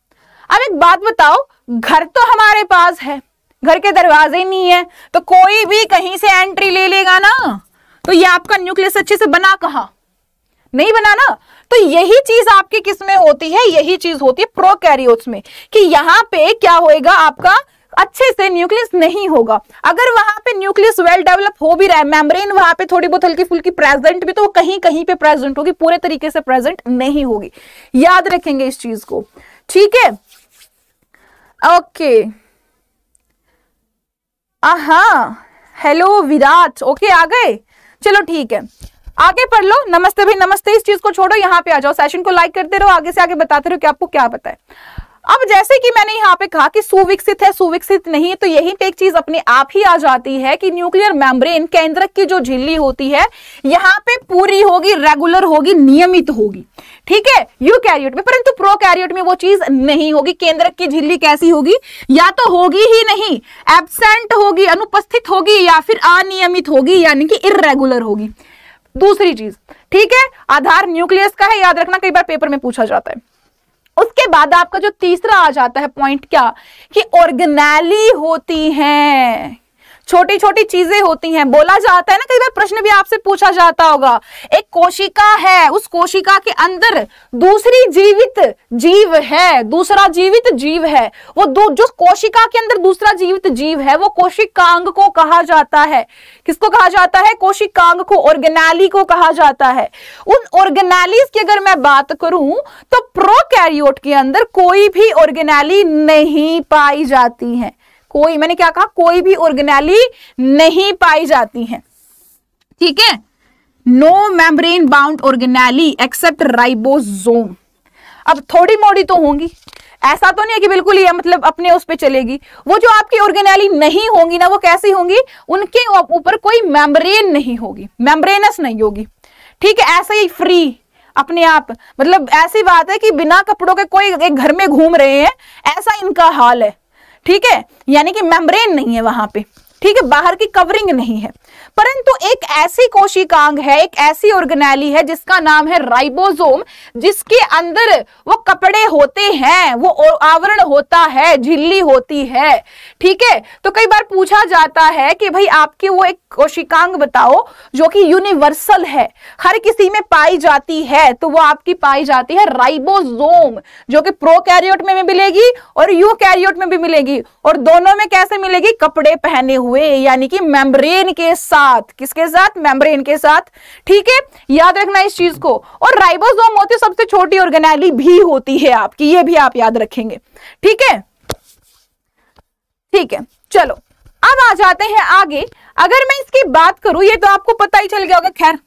अब एक बात बताओ घर तो हमारे पास है घर के दरवाजे नहीं है तो कोई भी कहीं से एंट्री ले लेगा ना तो ये आपका न्यूक्लियस अच्छे से बना कहा नहीं बना ना तो यही चीज आपकी किस में होती है यही चीज होती है प्रोकैरियोट्स में कि यहाँ पे क्या होएगा आपका अच्छे से न्यूक्लियस नहीं होगा अगर वहां पे न्यूक्लियस वेल डेवलप हो भी रहा है मेम्ब्रेन वहां पे थोड़ी बहुत हल्की फुल्की प्रेजेंट भी तो कहीं कहीं पे प्रेजेंट होगी पूरे तरीके से प्रेजेंट नहीं होगी याद रखेंगे इस चीज को ठीक है ओके हाँ हेलो विराट ओके आ गए चलो ठीक है आगे पढ़ लो नमस्ते भाई नमस्ते इस चीज को छोड़ो यहाँ पे आ जाओ सेशन को लाइक करते रहो आगे से आगे बताते रहो कि आपको क्या पता है अब जैसे कि मैंने यहाँ पे कहा कि सुविकसित है सुविकसित नहीं है तो यहीं पे एक चीज अपने आप ही आ जाती है कि न्यूक्लियर मेम्ब्रेन केंद्रक की जो झिल्ली होती है यहाँ पे पूरी होगी रेगुलर होगी नियमित होगी ठीक है यू कैरियट में परंतु प्रो कैरियट में वो चीज नहीं होगी केंद्रक की झिल्ली कैसी होगी या तो होगी ही नहीं एबसेंट होगी अनुपस्थित होगी या फिर अनियमित होगी यानी कि इरेगुलर होगी दूसरी चीज ठीक है आधार न्यूक्लियस का है याद रखना कई बार पेपर में पूछा जाता है उसके बाद आपका जो तीसरा आ जाता है पॉइंट क्या कि ऑर्गेनैली होती हैं छोटी छोटी चीजें होती हैं बोला जाता है ना कई बार प्रश्न भी आपसे पूछा जाता होगा एक कोशिका है उस कोशिका के अंदर दूसरी जीवित जीव है दूसरा जीवित जीव है वो जो कोशिका के अंदर दूसरा जीवित जीव है वो कोशिकांग को कहा जाता है किसको कहा जाता है कोशिकांग को ऑर्गेनाली को कहा जाता है उन ऑर्गेनालीज की अगर मैं बात करूं तो प्रोकैरियोट के अंदर कोई भी ऑर्गेनाली नहीं पाई जाती है कोई मैंने क्या कहा कोई भी ऑर्गेनेली नहीं पाई जाती है ठीक है no membrane bound organelle except ribosome अब थोड़ी मोड़ी तो होंगी ऐसा तो नहीं है कि बिल्कुल ही मतलब अपने उस पर चलेगी वो जो आपकी ऑर्गेनेली नहीं होंगी ना वो कैसी होंगी उनके ऊपर कोई मेम्ब्रेन नहीं होगी मेम्ब्रेनस नहीं होगी ठीक है ऐसे ही फ्री अपने आप मतलब ऐसी बात है कि बिना कपड़ों के कोई एक घर में घूम रहे हैं ऐसा इनका हाल है ठीक है यानी कि मेम्ब्रेन नहीं है वहां पे ठीक है बाहर की कवरिंग नहीं है परंतु एक ऐसी कोशिकांग है एक ऐसी ऑर्गेनेली है जिसका नाम है राइबोसोम जिसके अंदर वो कपड़े होते हैं वो आवरण होता है झिल्ली होती है ठीक है तो कई बार पूछा जाता है कि भाई आपके वो एक कोशिकांग बताओ जो कि यूनिवर्सल है हर किसी में पाई जाती है तो वो आपकी पाई जाती है राइबोसोम जो कि प्रोकैरियोट में भी मिलेगी और यूकैरियोट में भी मिलेगी और दोनों में कैसे मिलेगी कपड़े पहने हुए यानी कि मेम्ब्रेन के साथ साथ किसके साथ मेम्ब्रेन के साथ ठीक है याद रखना इस चीज को और राइबोसोम होती है सबसे छोटी ऑर्गेनाइली भी होती है आपकी ये भी आप याद रखेंगे ठीक है ठीक है चलो अब आ जाते हैं आगे अगर मैं इसकी बात करूं ये तो आपको पता ही चल गया होगा खैर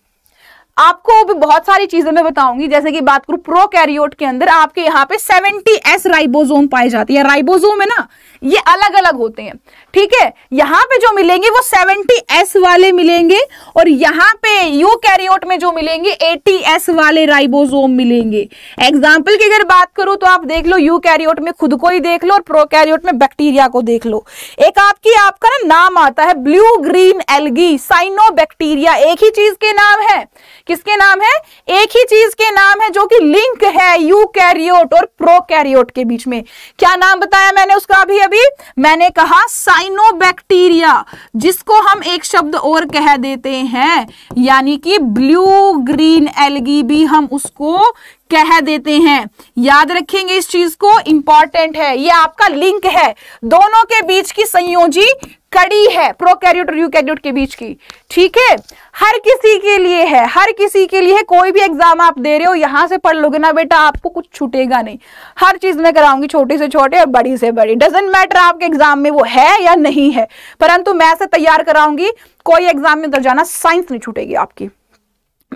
आपको भी बहुत सारी चीजें मैं बताऊंगी जैसे कि बात करूं प्रो कैरियोट के अंदर आपके यहाँ पे 70 एस राइबोजोम पाए जाते हैं राइबोजोम है ना ये अलग अलग होते हैं ठीक है यहाँ पे जो मिलेंगे वो 70 एस वाले मिलेंगे और यहाँ पे यू कैरियोट में जो मिलेंगे 80 एस वाले राइबोजोम मिलेंगे एग्जाम्पल की अगर बात करूं तो आप देख लो यू कैरियोट में खुद को ही देख लो और प्रो कैरियोट में बैक्टीरिया को देख लो एक आपकी आपका ना नाम आता है blue green algae cyanobacteria एक ही चीज के नाम है किसके नाम है एक ही चीज के नाम है जो कि लिंक है यू कैरियोट और प्रो कैरियोट के बीच में क्या नाम बताया मैंने उसका अभी अभी मैंने कहा साइनोबैक्टीरिया जिसको हम एक शब्द और कह देते हैं यानी कि ब्लू ग्रीन एलगी भी हम उसको कह देते हैं याद रखेंगे इस चीज को इंपॉर्टेंट है ये आपका लिंक है दोनों के बीच की संयोजी कड़ी है प्रोकैरियोट और यूकैरियोट के बीच की ठीक है हर किसी के लिए है हर किसी के लिए कोई भी एग्जाम आप दे रहे हो यहाँ से पढ़ लोगे ना बेटा आपको कुछ छूटेगा नहीं हर चीज मैं कराऊंगी छोटे से छोटे और बड़ी से बड़ी डजेंट मैटर आपके एग्जाम में वो है या नहीं है परंतु मैं से तैयार कराऊंगी कोई एग्जाम में उधर जाना साइंस नहीं छूटेगी आपकी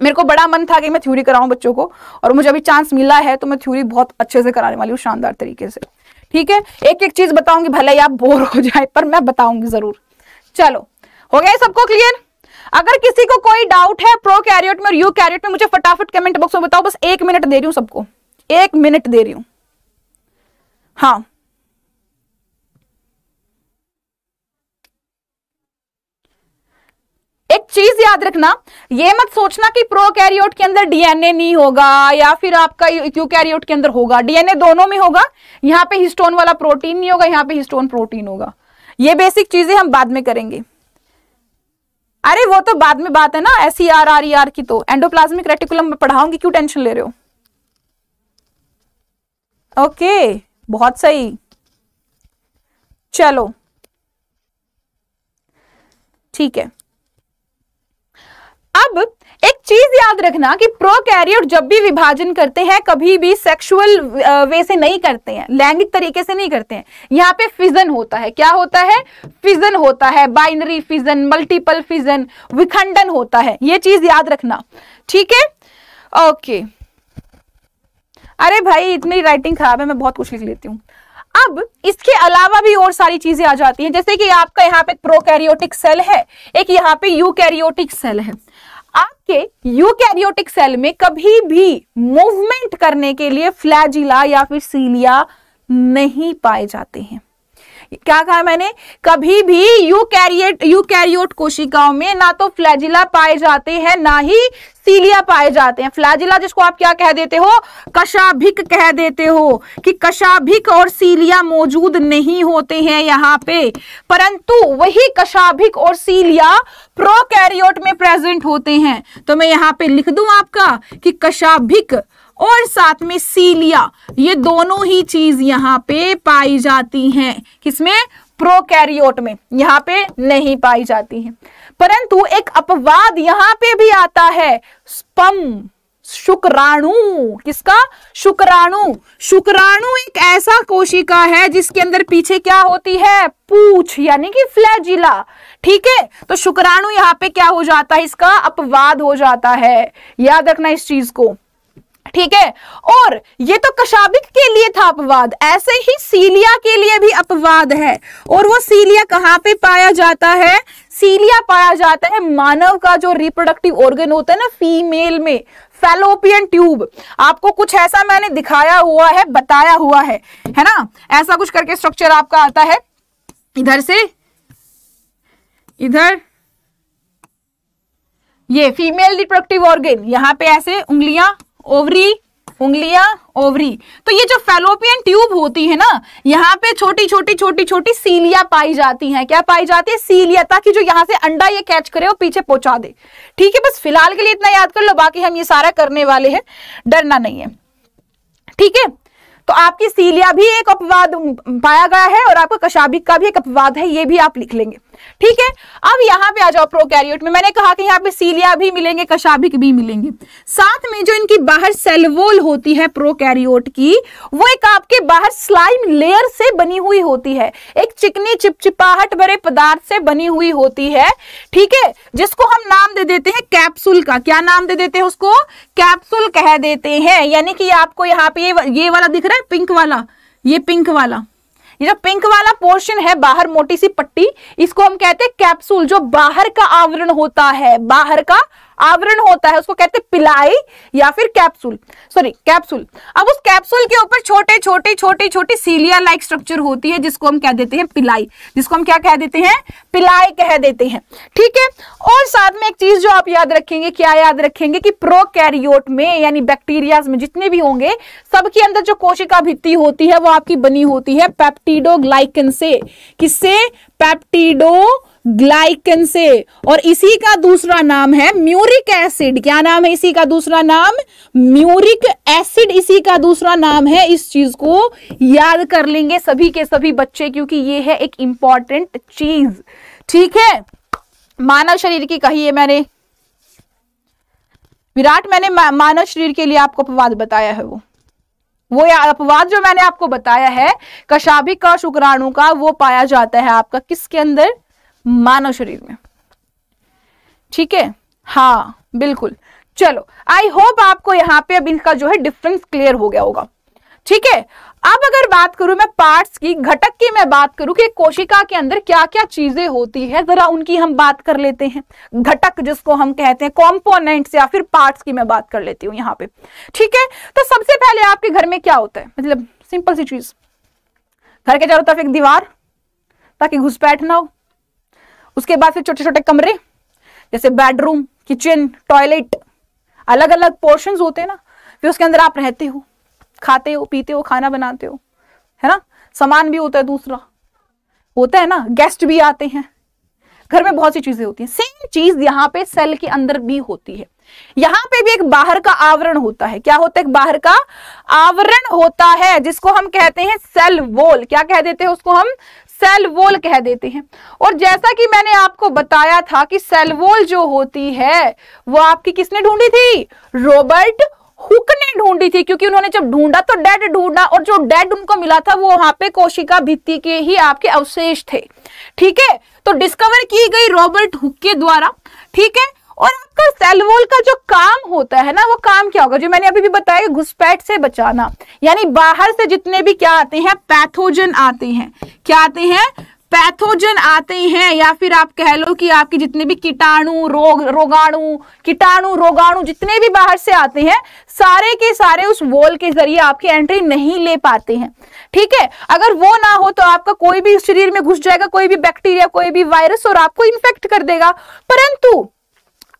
मेरे को बड़ा मन था कि मैं थ्योरी कराऊं बच्चों को और मुझे अभी चांस मिला है तो मैं थ्योरी बहुत अच्छे से कराने वाली हूँ शानदार तरीके से ठीक है एक एक चीज बताऊंगी भले ही आप बोर हो जाए पर मैं बताऊंगी जरूर चलो हो गया सबको क्लियर अगर किसी को कोई डाउट है प्रो कैरियोट में और यू कैरियोट में मुझे फटाफट कमेंट बॉक्स में बताओ बस एक मिनट दे रही हूं सबको एक मिनट दे रही हूं हाँ एक चीज याद रखना ये मत सोचना कि प्रो कैरियोट के अंदर डीएनए नहीं होगा या फिर आपका यू कैरियोट के अंदर होगा डीएनए दोनों में होगा यहां पे हिस्टोन वाला प्रोटीन नहीं होगा यहां पे हिस्टोन प्रोटीन होगा ये बेसिक चीजें हम बाद में करेंगे अरे वो तो बाद में बात है ना S E R R E R की तो एंडोप्लाज्मिक रेटिकुलम में पढ़ाऊंगी क्यों टेंशन ले रहे हो ओके बहुत सही चलो ठीक है अब चीज याद रखना कि प्रोकैरियोट जब भी विभाजन करते हैं कभी भी सेक्सुअल वे से नहीं करते हैं लैंगिक तरीके से नहीं करते हैं यहाँ पे फिजन होता है क्या होता है फिजन होता है बाइनरी फिजन मल्टीपल फिजन विखंडन होता है ये चीज याद रखना ठीक है ओके अरे भाई इतनी राइटिंग खराब है मैं बहुत कुछ लिख लेती हूँ अब इसके अलावा भी और सारी चीजें आ जाती हैं जैसे कि आपका यहाँ पे प्रोकैरियोटिक सेल है एक यहाँ पे यूकैरियोटिक सेल है आपके यूकैरियोटिक सेल में कभी भी मूवमेंट करने के लिए फ्लैजिला या फिर सीलिया नहीं पाए जाते हैं क्या कहा मैंने कभी भी यू कैरियट यू कैरियोट कोशिकाओं में ना तो फ्लैजिला पाए जाते हैं ना ही सीलिया पाए जाते हैं फ्लैजिला जिसको आप क्या कह देते हो कशाभिक कह देते हो कि कशाभिक और सीलिया मौजूद नहीं होते हैं यहाँ पे परंतु वही कशाभिक और सीलिया प्रोकैरियोट में प्रेजेंट होते हैं तो मैं यहाँ पे लिख दू आपका कि कशाभिक और साथ में सीलिया ये दोनों ही चीज यहाँ पे पाई जाती हैं किसमें प्रोकैरियोट में यहाँ पे नहीं पाई जाती हैं परंतु एक अपवाद यहाँ पे भी आता है स्पम शुक्राणु किसका शुक्राणु शुक्राणु एक ऐसा कोशिका है जिसके अंदर पीछे क्या होती है पूछ यानी कि फ्लैजिला ठीक है तो शुक्राणु यहाँ पे क्या हो जाता है इसका अपवाद हो जाता है याद रखना इस चीज को ठीक है और ये तो कशाबिक के लिए था अपवाद ऐसे ही सीलिया के लिए भी अपवाद है और वो सीलिया कहाँ पे पाया जाता है सीलिया पाया जाता है मानव का जो रिप्रोडक्टिव ऑर्गन होता है ना फीमेल में फेलोपियन ट्यूब आपको कुछ ऐसा मैंने दिखाया हुआ है बताया हुआ है है ना ऐसा कुछ करके स्ट्रक्चर आपका आता है इधर से इधर ये फीमेल रिप्रोडक्टिव ऑर्गेन यहां पे ऐसे उंगलियां ओवरी उंगलियां ओवरी तो ये जो फेलोपियन ट्यूब होती है ना यहाँ पे छोटी छोटी छोटी छोटी सीलिया पाई जाती हैं क्या पाई जाती है सीलिया ताकि जो यहाँ से अंडा ये कैच करे वो पीछे पहुंचा दे ठीक है बस फिलहाल के लिए इतना याद कर लो बाकी हम ये सारा करने वाले हैं डरना नहीं है ठीक है तो आपकी सीलिया भी एक अपवाद पाया गया है और आपका कशाबिक का भी एक अपवाद है ये भी आप लिख लेंगे ठीक है अब यहाँ पे आ जाओ प्रोकैरियोट में मैंने कहा कि यहाँ पे सीलिया भी मिलेंगे कशाभिक भी मिलेंगे साथ में जो इनकी बाहर सेलवोल होती है प्रोकैरियोट की वो एक आपके बाहर स्लाइम लेयर से बनी हुई होती है एक चिकनी चिपचिपाहट भरे पदार्थ से बनी हुई होती है ठीक है जिसको हम नाम दे देते हैं कैप्सूल का क्या नाम दे देते हैं उसको कैप्सूल कह देते हैं यानी कि आपको यहाँ पे ये, ये वाला दिख रहा है पिंक वाला ये पिंक वाला ये जो पिंक वाला पोर्शन है बाहर मोटी सी पट्टी इसको हम कहते हैं कैप्सूल जो बाहर का आवरण होता है बाहर का आवरण होता है उसको कहते हैं पिलाई या फिर कैप्सूल सॉरी कैप्सूल अब उस कैप्सूल के ऊपर छोटे छोटे छोटे छोटे सीलिया लाइक स्ट्रक्चर होती है जिसको हम क्या देते हैं पिलाई जिसको हम क्या कह देते हैं पिलाई कह देते हैं ठीक है और साथ में एक चीज जो आप याद रखेंगे क्या याद रखेंगे कि प्रोकैरियोट में यानी बैक्टीरिया में जितने भी होंगे सबके अंदर जो कोशिका भित्ति होती है वो आपकी बनी होती है पैप्टीडोग्लाइकन से किससे पैप्टीडो ग्लाइकन से और इसी का दूसरा नाम है म्यूरिक एसिड क्या नाम है इसी का दूसरा नाम म्यूरिक एसिड इसी का दूसरा नाम है इस चीज को याद कर लेंगे सभी के सभी बच्चे क्योंकि ये है एक इंपॉर्टेंट चीज ठीक है मानव शरीर की कही है मैंने विराट मैंने मानव शरीर के लिए आपको अपवाद बताया है वो वो अपवाद जो मैंने आपको बताया है कशाभिक का शुक्राणु का वो पाया जाता है आपका किसके अंदर मानव शरीर में ठीक है हाँ बिल्कुल चलो आई होप आपको यहाँ पे अब इनका जो है डिफरेंस क्लियर हो गया होगा ठीक है अब अगर बात करूं मैं पार्ट्स की घटक की मैं बात करूं कि कोशिका के अंदर क्या क्या चीजें होती है जरा उनकी हम बात कर लेते हैं घटक जिसको हम कहते हैं कॉम्पोनेंट्स या फिर पार्ट्स की मैं बात कर लेती हूं यहाँ पे ठीक है तो सबसे पहले आपके घर में क्या होता है मतलब सिंपल सी चीज घर के चारों तरफ एक दीवार ताकि घुसपैठ ना हो उसके बाद फिर छोटे छोटे कमरे जैसे बेडरूम किचन टॉयलेट अलग अलग पोर्शन होते हैं ना फिर उसके अंदर आप रहते हो खाते हो पीते हो खाना बनाते हो है ना सामान भी होता है दूसरा होता है ना गेस्ट भी आते हैं घर में बहुत सी चीजें होती हैं सेम चीज यहाँ पे सेल के अंदर भी होती है यहाँ पे भी एक बाहर का आवरण होता है क्या होता है एक बाहर का आवरण होता है जिसको हम कहते हैं सेल वोल क्या कह देते हैं उसको हम सेल वॉल कह देते हैं और जैसा कि मैंने आपको बताया था कि सेल वॉल जो होती है वो आपकी किसने ढूंढी थी रॉबर्ट हुक ने ढूंढी थी क्योंकि उन्होंने जब ढूंढा तो डेड ढूंढा और जो डेड उनको मिला था वो वहां पे कोशिका भित्ति के ही आपके अवशेष थे ठीक है तो डिस्कवर की गई रॉबर्ट हुक के द्वारा ठीक है और आपका सेलवोल का जो काम होता है ना वो काम क्या होगा जो मैंने अभी भी बताया घुसपैठ से बचाना यानी बाहर से जितने भी क्या आते हैं पैथोजन आते हैं क्या आते हैं पैथोजन आते हैं या फिर आप कह लो कि आपके जितने भी कीटाणु रोग रोगाणु कीटाणु रोगाणु जितने भी बाहर से आते हैं सारे के सारे उस वॉल के जरिए आपकी एंट्री नहीं ले पाते हैं ठीक है अगर वो ना हो तो आपका कोई भी शरीर में घुस जाएगा कोई भी बैक्टीरिया कोई भी वायरस और आपको इन्फेक्ट कर देगा परंतु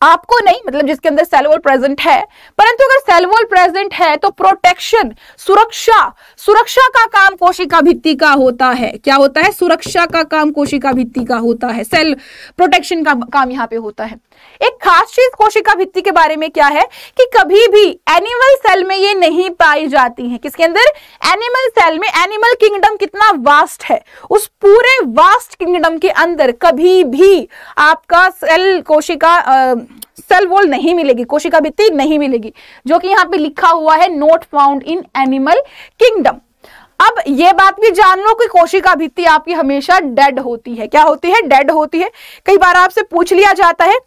आपको नहीं मतलब जिसके अंदर सेल वॉल प्रेजेंट है परंतु अगर सेल वॉल प्रेजेंट है तो प्रोटेक्शन सुरक्षा सुरक्षा का काम कोशिका भित्ति का होता है क्या होता है सुरक्षा का काम कोशिका भित्ति का होता है सेल प्रोटेक्शन का काम यहाँ पे होता है एक खास चीज कोशिका भित्ति के बारे में क्या है कि कभी भी एनिमल सेल में ये नहीं पाई जाती है किसके अंदर एनिमल सेल में एनिमल किंगडम कितना वास्ट है उस पूरे वास्ट किंगडम के अंदर कभी भी आपका सेल कोशिका आ, सेल वॉल नहीं मिलेगी कोशिका भित्ति नहीं मिलेगी जो कि यहाँ पे लिखा हुआ है not found in animal kingdom अब ये बात भी जान लो कि कोशिका भित्ति आपकी हमेशा डेड होती है क्या होती है डेड होती है कई बार आपसे पूछ लिया जाता है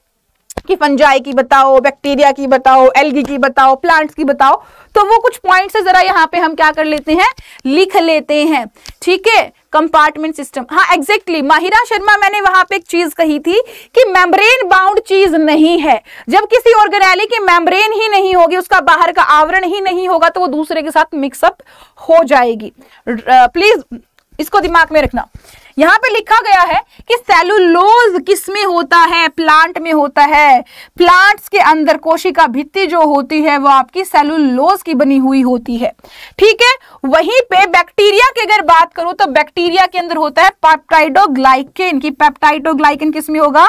कि फंजाई की बताओ बैक्टीरिया की बताओ एलगी की बताओ प्लांट्स की बताओ तो वो कुछ पॉइंट्स है जरा यहाँ पे हम क्या कर लेते हैं लिख लेते हैं ठीक है कंपार्टमेंट सिस्टम हाँ एग्जैक्टली exactly. माहिरा शर्मा मैंने वहां पे एक चीज कही थी कि मेम्ब्रेन बाउंड चीज नहीं है जब किसी ऑर्गेनाइली की मेम्ब्रेन ही नहीं होगी उसका बाहर का आवरण ही नहीं होगा तो वो दूसरे के साथ मिक्सअप हो जाएगी प्लीज इसको दिमाग में रखना यहां पे लिखा गया है कि सेलुलोज किस में होता है प्लांट में होता है प्लांट्स के अंदर कोशिका भित्ति जो होती है वो आपकी सेलुलोज की बनी हुई होती है ठीक है वहीं पे बैक्टीरिया की अगर बात करूं तो बैक्टीरिया के अंदर होता है पैप्टाइडोग्लाइकिन की पैप्टाइडोग्लाइकिन किस में होगा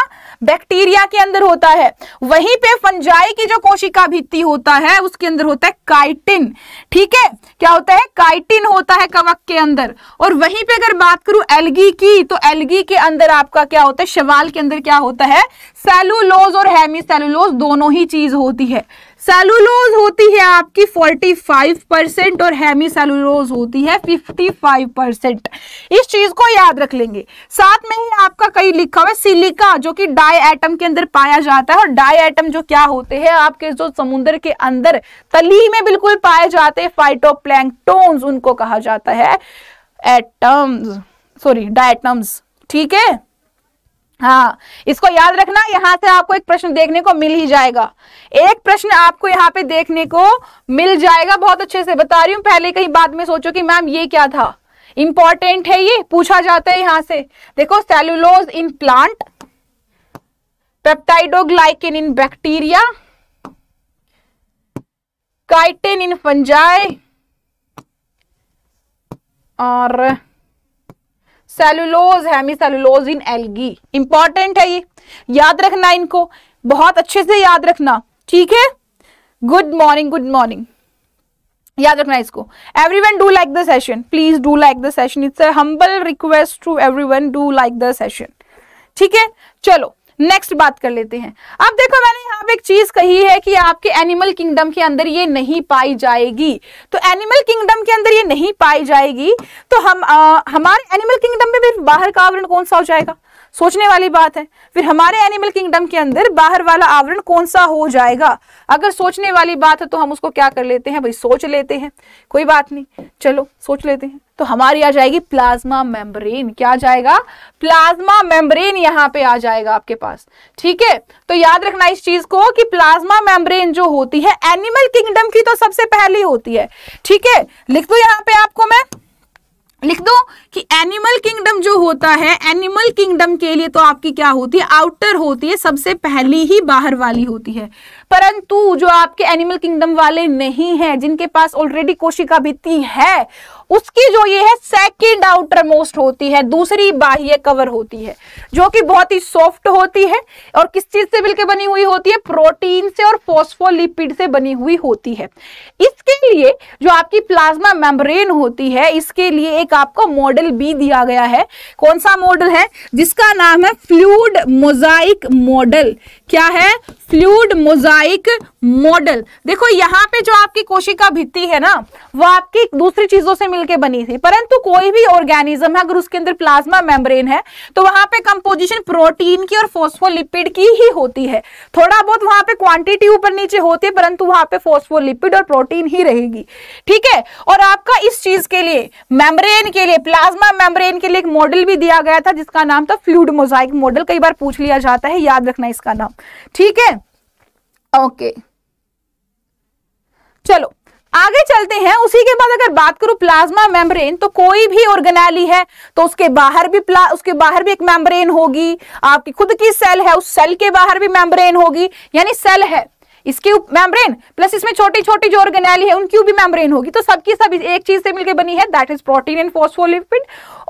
बैक्टीरिया के अंदर होता है वहीं पे फंजाई की जो कोशिका भित्ति होता है उसके अंदर होता है काइटिन ठीक है क्या होता है काइटिन होता है कवक के अंदर और वहीं पे अगर बात करूं एल्गी एल्गी तो एल्गी के अंदर आपका क्या होता है शवाल के अंदर क्या होता है सेलुलोज और हैमी सेलुलोज दोनों ही चीज होती है सेलुलोज होती है आपकी 45 परसेंट और हैमी सेलुलोज होती है 55 परसेंट इस चीज को याद रख लेंगे साथ में ही आपका कई लिखा हुआ है सिलिका जो कि डाई एटम के अंदर पाया जाता है और डाई एटम जो क्या होते हैं आपके जो समुद्र के अंदर तली में बिल्कुल पाए जाते हैं फाइटो उनको कहा जाता है एटम्स सॉरी डायटम्स ठीक है हाँ इसको याद रखना यहां से आपको एक प्रश्न देखने को मिल ही जाएगा एक प्रश्न आपको यहाँ पे देखने को मिल जाएगा बहुत अच्छे से बता रही हूँ पहले कहीं बाद में सोचो कि मैम ये क्या था इंपॉर्टेंट है ये पूछा जाता है यहां से देखो cellulose in plant peptidoglycan in bacteria chitin in fungi और cellulose hemicellulose in algae important है ये याद रखना इनको बहुत अच्छे से याद रखना ठीक है गुड मॉर्निंग गुड मॉर्निंग याद रखना इसको everyone do like the session please do like the session it's a humble request to everyone do like the session ठीक है चलो नेक्स्ट बात कर लेते हैं अब देखो मैंने यहाँ पे एक चीज कही है कि आपके एनिमल किंगडम के अंदर ये नहीं पाई जाएगी तो एनिमल किंगडम के अंदर ये नहीं पाई जाएगी तो हम आ, हमारे एनिमल किंगडम में भी बाहर का आवरण कौन सा हो जाएगा सोचने वाली बात है फिर हमारे एनिमल किंगडम के अंदर बाहर वाला आवरण कौन सा हो जाएगा अगर सोचने वाली बात है तो हम उसको क्या कर लेते हैं भाई सोच लेते हैं कोई बात नहीं चलो सोच लेते हैं तो हमारी आ जाएगी प्लाज्मा मेम्ब्रेन क्या जाएगा प्लाज्मा मेम्ब्रेन यहाँ पे आ जाएगा आपके पास ठीक है तो याद रखना इस चीज को कि प्लाज्मा मेम्ब्रेन जो होती है एनिमल किंगडम की तो सबसे पहली होती है ठीक है लिख दो यहाँ पे आपको मैं लिख दो कि एनिमल किंगडम जो होता है एनिमल किंगडम के लिए तो आपकी क्या होती है आउटर होती है सबसे पहली ही बाहर वाली होती है परंतु जो आपके एनिमल किंगडम वाले नहीं है जिनके पास ऑलरेडी कोशिका भित्ति है उसकी जो ये है सेकेंड आउटर मोस्ट होती है दूसरी बाह्य कवर होती है जो कि बहुत ही सॉफ्ट होती है और किस चीज से मिलकर बनी हुई होती है प्रोटीन से और फोस्फोलिपिड से बनी हुई होती है इसके लिए जो आपकी प्लाज्मा मेम्ब्रेन होती है इसके लिए एक आपको मॉडल भी दिया गया है कौन सा मॉडल है जिसका नाम है फ्लूड मोजाइक मॉडल क्या है फ्लूड मोजाइक मॉडल देखो यहाँ पे जो आपकी कोशिका भित्ति है ना वो आपकी दूसरी चीजों से मिलके बनी थी परंतु कोई भी ऑर्गेनिज्म है अगर उसके अंदर प्लाज्मा मेम्ब्रेन है तो वहां पे कंपोजिशन प्रोटीन की और फोस्फोलिपिड की ही होती है थोड़ा बहुत वहां पे क्वांटिटी ऊपर नीचे होती है परंतु वहां पे फोस्फोलिपिड और प्रोटीन ही रहेगी ठीक है और आपका इस चीज के लिए मेम्ब्रेन के लिए प्लाज्मा मेम्ब्रेन के लिए एक मॉडल भी दिया गया था जिसका नाम था फ्लूड मोजाइक मॉडल कई बार पूछ लिया जाता है याद रखना इसका नाम ठीक है ओके okay. चलो आगे चलते हैं उसी के बाद अगर बात करूं प्लाज्मा मेम्ब्रेन तो कोई भी ऑर्गेनाली है तो उसके बाहर भी प्ला उसके बाहर भी एक मेम्ब्रेन होगी आपकी खुद की सेल है उस सेल के बाहर भी मेम्ब्रेन होगी यानी सेल है इसकी मेम्ब्रेन प्लस इसमें छोटी छोटी जो ऑर्गेनाइल है उनकी भी मेम्ब्रेन होगी तो सबकी सब एक चीज से मिलकर बनी है that is protein and phospholipid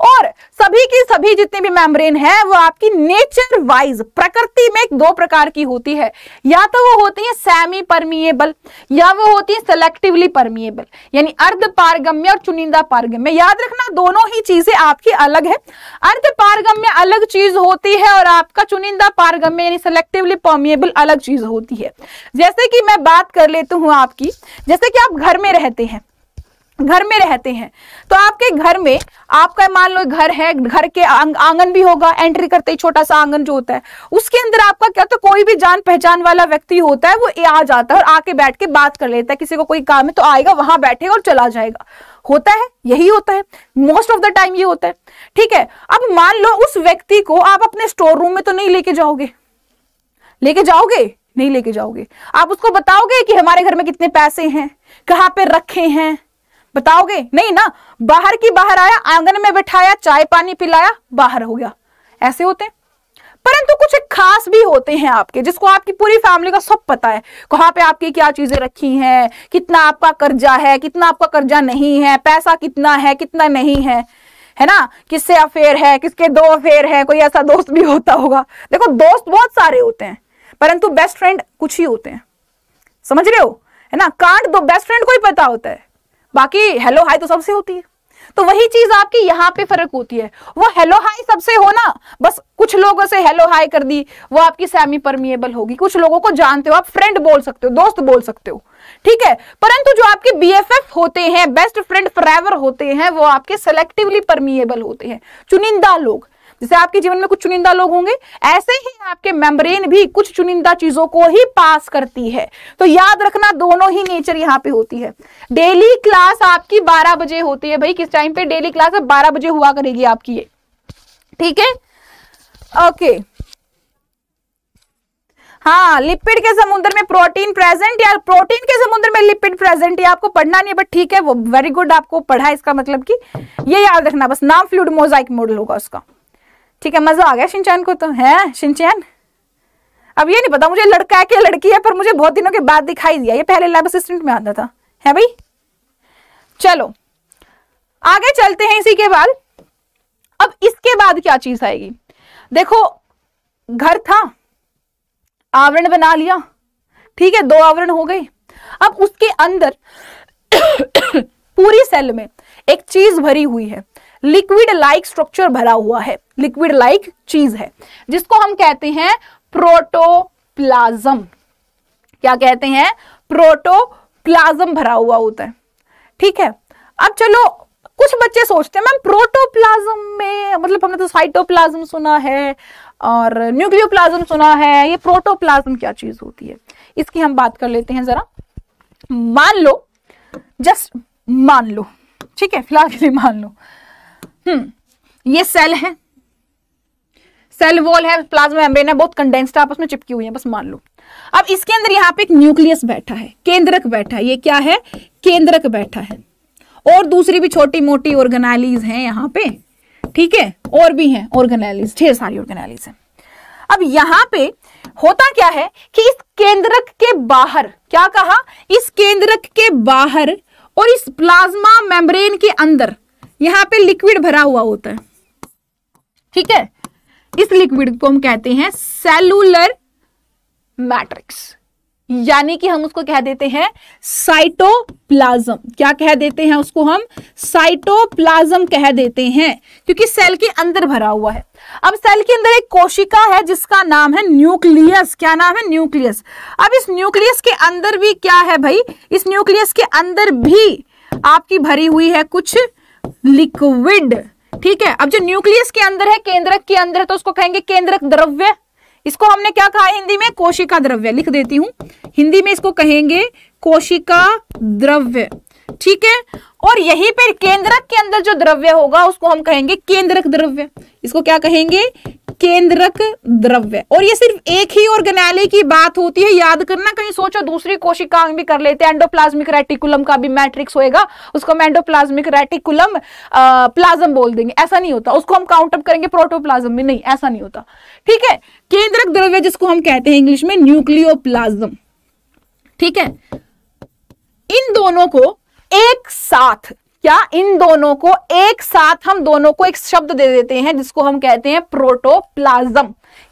और सभी की सभी जितने भी मेम्ब्रेन है वो आपकी नेचर वाइज प्रकृति में दो प्रकार की होती है या तो वो होती है सेमी परमिएबल या वो होती है सेलेक्टिवली परमिएबल यानी अर्ध पारगम्य और चुनिंदा पारगम्य याद रखना दोनों ही चीजें आपकी अलग है अर्ध पारगम्य अलग चीज होती है और आपका चुनिंदा पारगम्य यानी सेलेक्टिवली परमिएबल अलग चीज होती है जैसे कि मैं बात कर लेती हूँ आपकी जैसे कि आप घर में रहते हैं घर में रहते हैं तो आपके घर में आपका मान लो घर है घर के आंग, आंगन भी होगा एंट्री करते ही छोटा सा आंगन जो होता है उसके अंदर आपका क्या तो कोई भी जान पहचान वाला व्यक्ति होता है वो आ जाता है और आके बैठ के बात कर लेता है किसी को कोई काम है तो आएगा वहां बैठेगा और चला जाएगा होता है यही होता है मोस्ट ऑफ द टाइम ये होता है ठीक है अब मान लो उस व्यक्ति को आप अपने स्टोर रूम में तो नहीं लेके जाओगे लेके जाओगे नहीं लेके जाओगे आप उसको बताओगे कि हमारे घर में कितने पैसे हैं कहाँ पे रखे हैं बताओगे नहीं ना बाहर की बाहर आया आंगन में बैठाया चाय पानी पिलाया बाहर हो गया ऐसे होते हैं परंतु कुछ एक खास भी होते हैं आपके जिसको आपकी पूरी फैमिली का सब पता है कहाँ पे आपकी क्या चीजें रखी हैं कितना आपका कर्जा है कितना आपका कर्जा नहीं है पैसा कितना है कितना नहीं है है ना किससे अफेयर है किसके दो अफेयर है कोई ऐसा दोस्त भी होता होगा देखो दोस्त बहुत सारे होते हैं परंतु बेस्ट फ्रेंड कुछ ही होते हैं समझ रहे हो है ना कांड दो बेस्ट फ्रेंड को ही पता होता है बाकी हेलो हाय तो सबसे होती है तो वही चीज आपकी यहां पे फर्क होती है वो हेलो हाय सबसे हो ना बस कुछ लोगों से हेलो हाय कर दी वो आपकी सेमी परमिएबल होगी कुछ लोगों को जानते हो आप फ्रेंड बोल सकते हो दोस्त बोल सकते हो ठीक है परंतु जो आपके बीएफएफ होते हैं बेस्ट फ्रेंड फॉरएवर होते हैं वो आपके सेलेक्टिवली परमिएबल होते हैं चुनिंदा लोग जैसे आपके जीवन में कुछ चुनिंदा लोग होंगे ऐसे ही आपके मेम्ब्रेन भी कुछ चुनिंदा चीजों को ही पास करती है तो याद रखना दोनों ही नेचर यहाँ पे होती है डेली क्लास आपकी बारह बजे होती है भाई किस टाइम पे डेली क्लास बारह बजे हुआ करेगी आपकी ये ठीक है ओके हाँ लिपिड के समुद्र में प्रोटीन प्रेजेंट या प्रोटीन के समुद्र में लिपिड प्रेजेंट ये आपको पढ़ना नहीं बट ठीक है वो वेरी गुड आपको पढ़ा इसका मतलब कि ये याद रखना बस नाम फ्लूड मोजाइक मॉडल होगा उसका ठीक है मजा आ गया शिनचैन को तो है शिनचैन अब ये नहीं पता मुझे लड़का है कि लड़की है पर मुझे बहुत दिनों के बाद दिखाई दिया ये पहले लैब असिस्टेंट में आता था है भाई चलो आगे चलते हैं इसी के बाद अब इसके बाद क्या चीज आएगी देखो घर था आवरण बना लिया ठीक है दो आवरण हो गए अब उसके अंदर पूरी सेल में एक चीज भरी हुई है लिक्विड लाइक स्ट्रक्चर भरा हुआ है लिक्विड लाइक चीज है जिसको हम कहते हैं प्रोटोप्लाज्म क्या कहते हैं प्रोटोप्लाज्म भरा हुआ होता है ठीक है अब चलो कुछ बच्चे सोचते हैं मैम प्रोटोप्लाज्म में मतलब हमने तो साइटोप्लाज्म सुना है और न्यूक्लियोप्लाज्म सुना है ये प्रोटोप्लाज्म क्या चीज होती है इसकी हम बात कर लेते हैं जरा मान लो जस्ट मान लो ठीक है फिलहाल के लिए मान लो हम्म, ये सेल है सेल वॉल है प्लाज्मा मेम्ब्रेन है बहुत कंडेंस्ड आपस में चिपकी हुई है बस मान लो अब इसके अंदर यहाँ पे एक न्यूक्लियस बैठा है केंद्रक बैठा है ये क्या है केंद्रक बैठा है और दूसरी भी छोटी मोटी ऑर्गेनाइलीज हैं यहाँ पे ठीक है और भी हैं ऑर्गेनाइलीज ढेर सारी ऑर्गेनाइलीज हैं अब यहां पे होता क्या है कि इस केंद्रक के बाहर क्या कहा इस केंद्रक के बाहर और इस प्लाज्मा मेम्ब्रेन के अंदर यहाँ पे लिक्विड भरा हुआ होता है ठीक है इस लिक्विड को हम कहते हैं सेलुलर मैट्रिक्स यानी कि हम उसको कह देते हैं साइटोप्लाज्म क्या कह देते हैं उसको हम साइटोप्लाज्म कह देते हैं क्योंकि सेल के अंदर भरा हुआ है अब सेल के अंदर एक कोशिका है जिसका नाम है न्यूक्लियस क्या नाम है न्यूक्लियस अब इस न्यूक्लियस के अंदर भी क्या है भाई इस न्यूक्लियस के अंदर भी आपकी भरी हुई है कुछ लिक्विड ठीक है अब जो न्यूक्लियस के अंदर है केंद्रक के अंदर तो उसको कहेंगे केंद्रक द्रव्य इसको हमने क्या कहा हिंदी में कोशिका द्रव्य लिख देती हूं हिंदी में इसको कहेंगे कोशिका द्रव्य ठीक है और यही पर केंद्रक के अंदर जो द्रव्य होगा उसको हम कहेंगे केंद्रक द्रव्य इसको क्या कहेंगे केंद्रक द्रव्य और ये सिर्फ एक ही ऑर्गेनेले की बात होती है याद करना कहीं सोचो दूसरी कोशिकाओं भी कर लेते हैं एंडोप्लाज्मिक रेटिकुलम का भी मैट्रिक्स होएगा उसको हम एंडोप्लाज्मिक रेटिकुलम प्लाज्म बोल देंगे ऐसा नहीं होता उसको हम काउंट अप करेंगे प्रोटोप्लाज्म में नहीं ऐसा नहीं होता ठीक है केंद्रक द्रव्य जिसको हम कहते हैं इंग्लिश में न्यूक्लियो ठीक है इन दोनों को एक साथ क्या इन दोनों को एक साथ हम दोनों को एक शब्द दे देते हैं जिसको हम कहते हैं प्रोटोप्लाज्म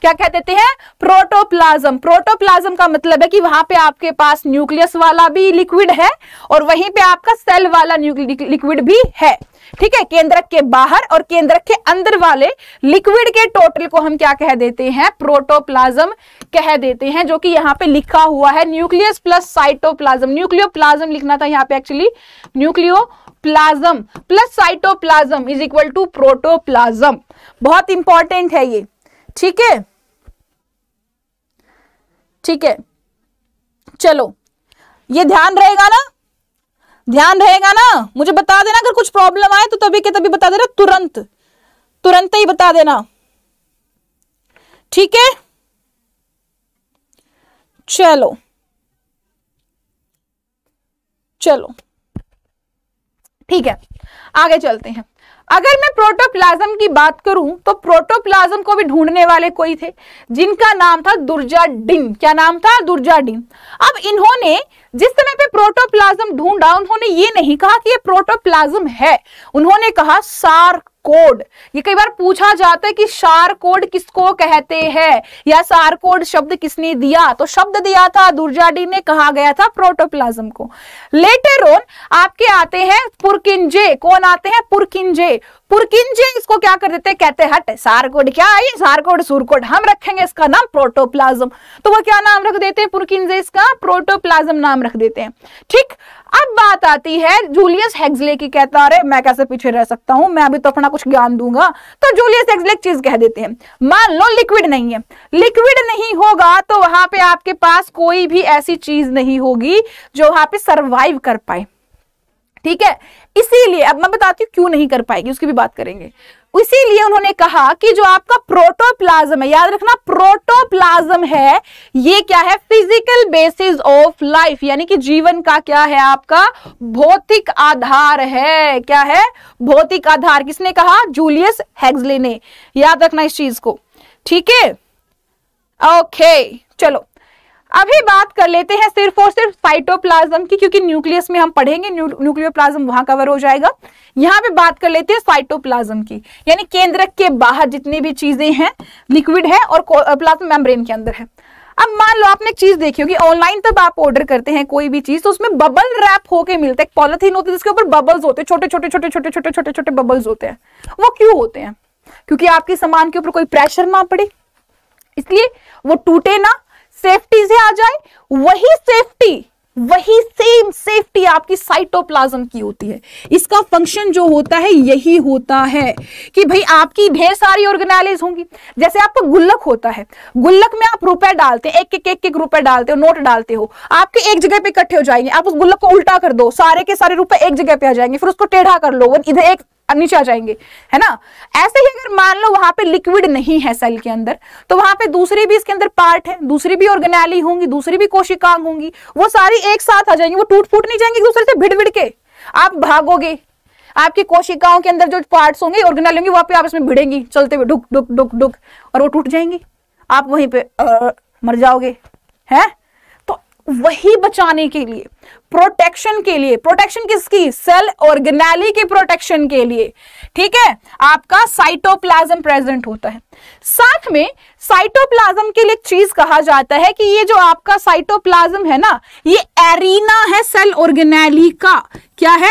क्या कह देते हैं प्रोटोप्लाज्म प्रोटोप्लाज्म का मतलब है कि वहां पे आपके पास न्यूक्लियस वाला भी लिक्विड है और वहीं पे आपका सेल वाला लिक्विड भी है ठीक है केंद्रक के बाहर और केंद्रक के अंदर वाले लिक्विड के टोटल को हम क्या कह देते हैं प्रोटोप्लाज्म कह देते हैं जो कि यहाँ पे लिखा हुआ है न्यूक्लियस प्लस साइटोप्लाज्म न्यूक्लियोप्लाज्म लिखना था यहाँ पे actually nucleoplasm plus cytoplasm is equal to protoplasm बहुत इंपॉर्टेंट है ये ठीक है ठीक है चलो ये ध्यान रहेगा ना ध्यान रहेगा ना मुझे बता देना अगर कुछ प्रॉब्लम आए तो तभी के तभी बता देना तुरंत तुरंत ही बता देना ठीक है चलो चलो ठीक है आगे चलते हैं अगर मैं प्रोटोप्लाज्म की बात करूं तो प्रोटोप्लाज्म को भी ढूंढने वाले कोई थे जिनका नाम था दुर्जा दुर्जाडिन क्या नाम था दुर्जा दुर्जाडिन अब इन्होंने जिस समय पे प्रोटोप्लाज्म ढूंढा उन्होंने ये नहीं कहा कि ये प्रोटोप्लाज्म है उन्होंने कहा सार कोड ये कई बार पूछा जाता है कि शार कोड किसको कहते हैं या सार कोड शब्द किसने दिया तो शब्द दिया था दुर्जाडी ने कहा गया था प्रोटोप्लाज्म को लेटर ऑन आपके आते हैं पुरकिंजे कौन आते हैं पुरकिंजे पुरकिंजे इसको क्या कर देते हैं कहते हट सारकोड क्या है सारकोड सूरकोड हम रखेंगे इसका नाम प्रोटोप्लाज्म तो वो क्या नाम रख देते हैं पुरकिंजे इसका प्रोटोप्लाज्म नाम रख देते हैं ठीक अब बात आती है जूलियस हेग्जले की कहता अरे मैं कैसे पीछे रह सकता हूं मैं अभी तो अपना कुछ ज्ञान दूंगा तो जूलियस हेग्जले चीज कह देते हैं मान लो लिक्विड नहीं है लिक्विड नहीं होगा तो वहां पे आपके पास कोई भी ऐसी चीज नहीं होगी जो वहां पे सरवाइव कर पाए ठीक है इसीलिए अब मैं बताती हूँ क्यों नहीं कर पाएगी उसकी भी बात करेंगे इसीलिए उन्होंने कहा कि जो आपका प्रोटोप्लाज्म है याद रखना प्रोटोप्लाज्म है ये क्या है फिजिकल बेसिस ऑफ लाइफ यानी कि जीवन का क्या है आपका भौतिक आधार है क्या है भौतिक आधार किसने कहा जूलियस हेग्सले ने याद रखना इस चीज को ठीक है ओके चलो अभी बात कर लेते हैं सिर्फ और सिर्फ साइटोप्लाज्म की क्योंकि न्यूक्लियस में हम पढ़ेंगे न्यूक्लियोप्लाज्म वहां कवर हो जाएगा यहां पे बात कर लेते हैं साइटोप्लाज्म की यानी केंद्रक के बाहर जितनी भी चीजें हैं लिक्विड है और प्लाज्म मेम्ब्रेन के अंदर है अब मान लो आपने एक चीज देखी होगी ऑनलाइन तब आप ऑर्डर करते हैं कोई भी चीज तो उसमें बबल रैप होके मिलता है पॉलिथीन होती है जिसके ऊपर बबल्स होते हैं छोटे छोटे छोटे छोटे छोटे छोटे छोटे बबल्स होते हैं वो क्यों होते हैं क्योंकि आपके सामान के ऊपर कोई प्रेशर ना पड़े इसलिए वो टूटे ना सेफ्टी से आ जाए वही सेफ्टी वही सेम सेफ्टी आपकी साइटोप्लाज्म की होती है इसका फंक्शन जो होता है यही होता है कि भाई आपकी ढेर सारी ऑर्गेनाइज होंगी जैसे आपका गुल्लक होता है गुल्लक में आप रुपए डालते हैं एक एक एक एक रुपए डालते हो नोट डालते हो आपके एक जगह पे इकट्ठे हो जाएंगे आप उस गुल्लक को उल्टा कर दो सारे के सारे रुपए एक जगह पे आ जाएंगे फिर उसको टेढ़ा कर लो इधर एक नीचे आ जाएंगे है ना ऐसे ही अगर मान लो वहां पे लिक्विड नहीं है सेल के अंदर तो वहां पे दूसरी भी इसके अंदर पार्ट है दूसरी भी ऑर्गेनाली होंगी दूसरी भी कोशिकांग होंगी वो सारी एक साथ आ जाएंगी वो टूट फूट नहीं जाएंगी दूसरे से भिड़ भिड़ के आप भागोगे आपकी कोशिकाओं के अंदर जो पार्ट होंगे ऑर्गेनाली होंगे वहां पर आप इसमें भिड़ेंगी चलते हुए डुक डुक डुक डुक और वो टूट जाएंगी आप वहीं पर मर जाओगे है तो वही बचाने के लिए प्रोटेक्शन के लिए प्रोटेक्शन किसकी सेल ऑर्गेनाली की प्रोटेक्शन के लिए ठीक है आपका साइटोप्लाज्म प्रेजेंट होता है साथ में साइटोप्लाज्म के लिए एक चीज कहा जाता है कि ये जो आपका साइटोप्लाज्म है ना ये एरिना है सेल ऑर्गेनाली का क्या है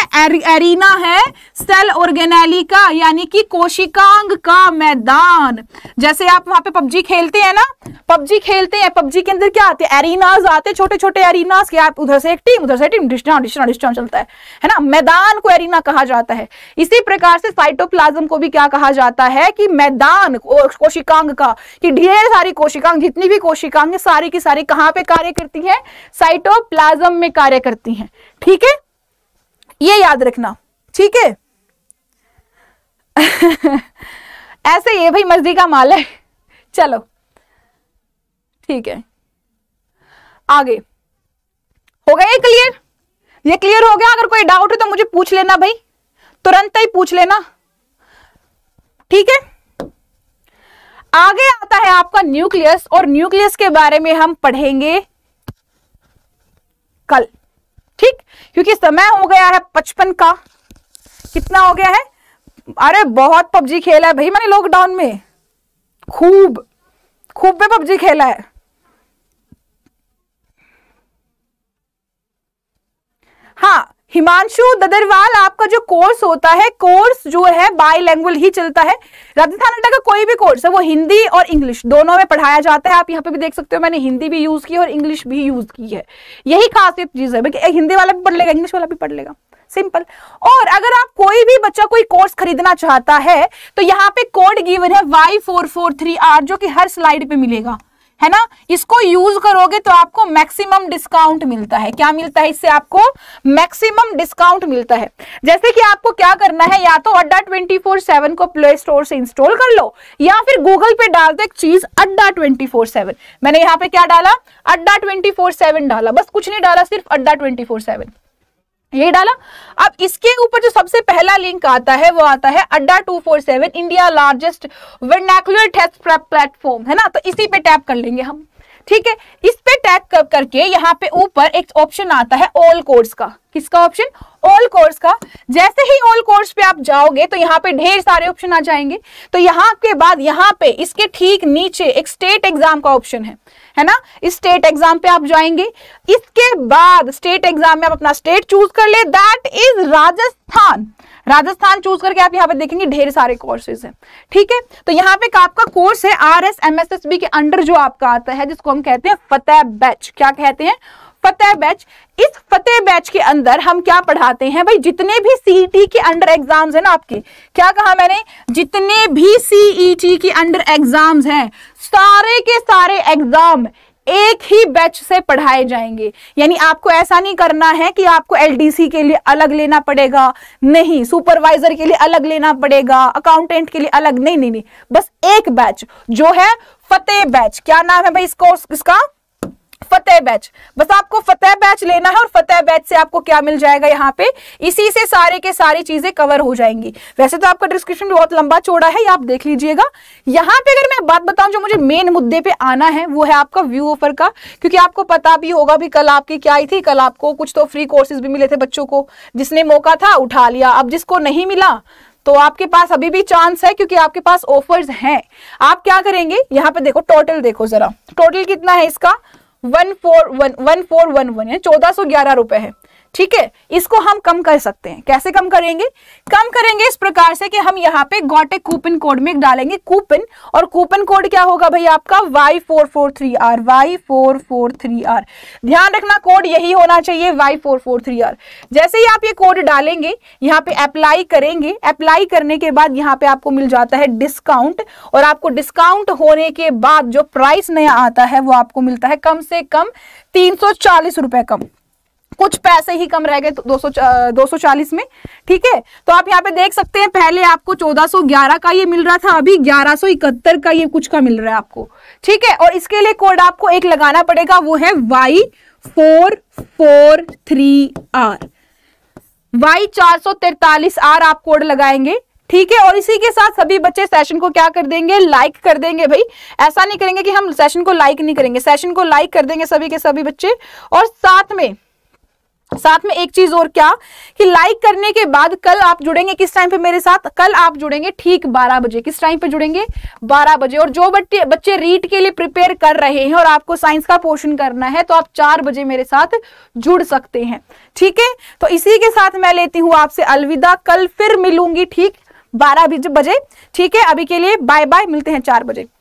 एरीना है सेल ऑर्गेनाली का यानी कि कोशिकांग का मैदान जैसे आप वहां पे पबजी खेलते हैं ना पबजी खेलते हैं पबजी के अंदर क्या आते हैं एरिनाज आते छोटे छोटे एरिनाज के आप उधर से एक टीम टीम उधर से टीम डिस्टॉन डिस्टॉन डिस्टॉन चलता है है ना मैदान को एरिना कहा जाता है इसी प्रकार से साइटोप्लाज्म को भी क्या कहा जाता है कि मैदान कोशिकांग का कि ढेर सारी कोशिकांग जितनी भी कोशिकांग सारी की सारी कहाँ पे कार्य करती है साइटोप्लाज्म में कार्य करती है ठीक है ये याद रखना ठीक है ऐसे ये भाई मस्जिद का माल है चलो ठीक है आगे हो गया ये क्लियर ये क्लियर हो गया अगर कोई डाउट है तो मुझे पूछ लेना भाई तुरंत ही पूछ लेना ठीक है आगे आता है आपका न्यूक्लियस और न्यूक्लियस के बारे में हम पढ़ेंगे कल ठीक क्योंकि समय हो गया है पचपन का कितना हो गया है अरे बहुत पबजी खेला है भाई मैंने लॉकडाउन में खूब खूब पे पबजी खेला है हाँ हिमांशु ददरवाल आपका जो कोर्स होता है कोर्स जो है लैंग्वेज ही चलता है राजस्थान अड्डा का कोई भी कोर्स है वो हिंदी और इंग्लिश दोनों में पढ़ाया जाता है आप यहाँ पे भी देख सकते हो मैंने हिंदी भी यूज की और इंग्लिश भी यूज की है यही खासियत चीज है हिंदी वाला भी पढ़ लेगा इंग्लिश वाला भी पढ़ लेगा सिंपल और अगर आप कोई भी बच्चा कोई कोर्स खरीदना चाहता है तो यहाँ पे कोड गिवन है Y four four three R जो कि हर स्लाइड पे मिलेगा है ना इसको यूज करोगे तो आपको मैक्सिमम डिस्काउंट मिलता है क्या मिलता है इससे आपको मैक्सिमम डिस्काउंट मिलता है जैसे कि आपको क्या करना है या तो अड्डा ट्वेंटी फोर सेवन को प्ले स्टोर से इंस्टॉल कर लो या फिर गूगल पे डाल दो एक चीज अड्डा ट्वेंटी फोर सेवन मैंने यहाँ पे क्या डाला अड्डा ट्वेंटी फोर सेवन डाला बस कुछ नहीं डाला सिर्फ अड्डा ट्वेंटी फोर सेवन ये डाला अब इसके ऊपर जो सबसे पहला लिंक आता है वो आता है Adda 247 India largest vernacular test platform है ना तो इसी पे टैप कर लेंगे हम ठीक है इस सब करके यहाँ पे ऊपर एक ऑप्शन आता है ऑल कोर्स का किसका ऑप्शन ऑल कोर्स का जैसे ही ऑल कोर्स पे आप जाओगे तो यहाँ पे ढेर सारे ऑप्शन आ जाएंगे तो यहाँ के बाद यहाँ पे इसके ठीक नीचे एक स्टेट एग्जाम का ऑप्शन है है ना इस स्टेट एग्जाम पे आप जाएंगे इसके बाद स्टेट एग्जाम में आप अपना स्टेट चूज कर ले that is Rajasthan Rajasthan choose करके आप यहाँ पे देखेंगे ढेर सारे कोर्सेज हैं ठीक है तो यहाँ पे आपका कोर्स है R S M S S B के अंडर जो आपका आता है जिसको हम कहते हैं फतेह बैच क्या कहते हैं फतेह बैच इस फतेह बैच के अंदर हम क्या पढ़ाते हैं भाई जितने भी सीईटी e के अंडर एग्जाम्स है ना आपके क्या कहा मैंने जितने भी सीईटी e के अंडर एग्जाम्स हैं सारे के सारे एग्जाम एक ही बैच से पढ़ाए जाएंगे यानी आपको ऐसा नहीं करना है कि आपको एलडीसी के लिए अलग लेना पड़ेगा नहीं सुपरवाइजर के लिए अलग लेना पड़ेगा अकाउंटेंट के लिए अलग नहीं नहीं नहीं बस एक बैच जो है फतेह बैच क्या नाम है भाई इस कोर्स इसका फतेह बैच बस आपको फतेह बैच लेना है और फतेह बैच से आपको क्या मिल जाएगा यहाँ पे इसी से सारे के सारी चीजें कवर हो जाएंगी वैसे तो आपका डिस्क्रिप्शन भी बहुत लंबा चौड़ा है आप देख लीजिएगा यहाँ पे अगर मैं बात बताऊं जो मुझे मेन मुद्दे पे आना है वो है आपका व्यू ऑफर का क्योंकि आपको पता भी होगा भी कल आपकी क्या आई थी कल आपको कुछ तो फ्री कोर्सेज भी मिले थे बच्चों को जिसने मौका था उठा लिया अब जिसको नहीं मिला तो आपके पास अभी भी चांस है क्योंकि आपके पास ऑफर्स हैं आप क्या करेंगे यहाँ पे देखो टोटल देखो जरा टोटल कितना है इसका one four one one four one one चौदह सौ ग्यारह रुपए है ठीक है इसको हम कम कर सकते हैं कैसे कम करेंगे कम करेंगे इस प्रकार से कि हम यहाँ पे गॉटे कूपन कोड में डालेंगे कूपन और कूपन कोड क्या होगा भाई आपका Y four four three R Y four four three R ध्यान रखना कोड यही होना चाहिए Y four four three R जैसे ही आप ये कोड डालेंगे यहाँ पे अप्लाई करेंगे अप्लाई करने के बाद यहाँ पे आपको मिल जाता है डिस्काउंट और आपको डिस्काउंट होने के बाद जो प्राइस नया आता है वो आपको मिलता है कम से कम तीन सौ चालीस रुपए कम कुछ पैसे ही कम रह गए तो दो सौ दो सौ चालीस में ठीक है तो आप यहाँ पे देख सकते हैं पहले आपको चौदह सौ ग्यारह का ये मिल रहा था अभी ग्यारह सो इकहत्तर का ये कुछ का मिल रहा है आपको ठीक है और इसके लिए कोड आपको एक लगाना पड़ेगा वो है Y four four three R Y चार सौ तिरतालीस आर आप कोड लगाएंगे ठीक है और इसी के साथ सभी बच्चे सेशन को क्या कर देंगे लाइक कर देंगे भाई ऐसा नहीं करेंगे कि हम सेशन को लाइक नहीं करेंगे सेशन को लाइक कर देंगे सभी के सभी बच्चे और साथ में साथ में एक चीज और क्या कि लाइक करने के बाद कल आप जुड़ेंगे किस टाइम पे मेरे साथ कल आप जुड़ेंगे ठीक 12 बजे किस टाइम पे जुड़ेंगे 12 बजे और जो बच्चे बच्चे रीट के लिए प्रिपेयर कर रहे हैं और आपको साइंस का पोर्शन करना है तो आप 4 बजे मेरे साथ जुड़ सकते हैं ठीक है तो इसी के साथ मैं लेती हूं आपसे अलविदा कल फिर मिलूंगी ठीक बारह बजे ठीक है अभी के लिए बाय बाय मिलते हैं चार बजे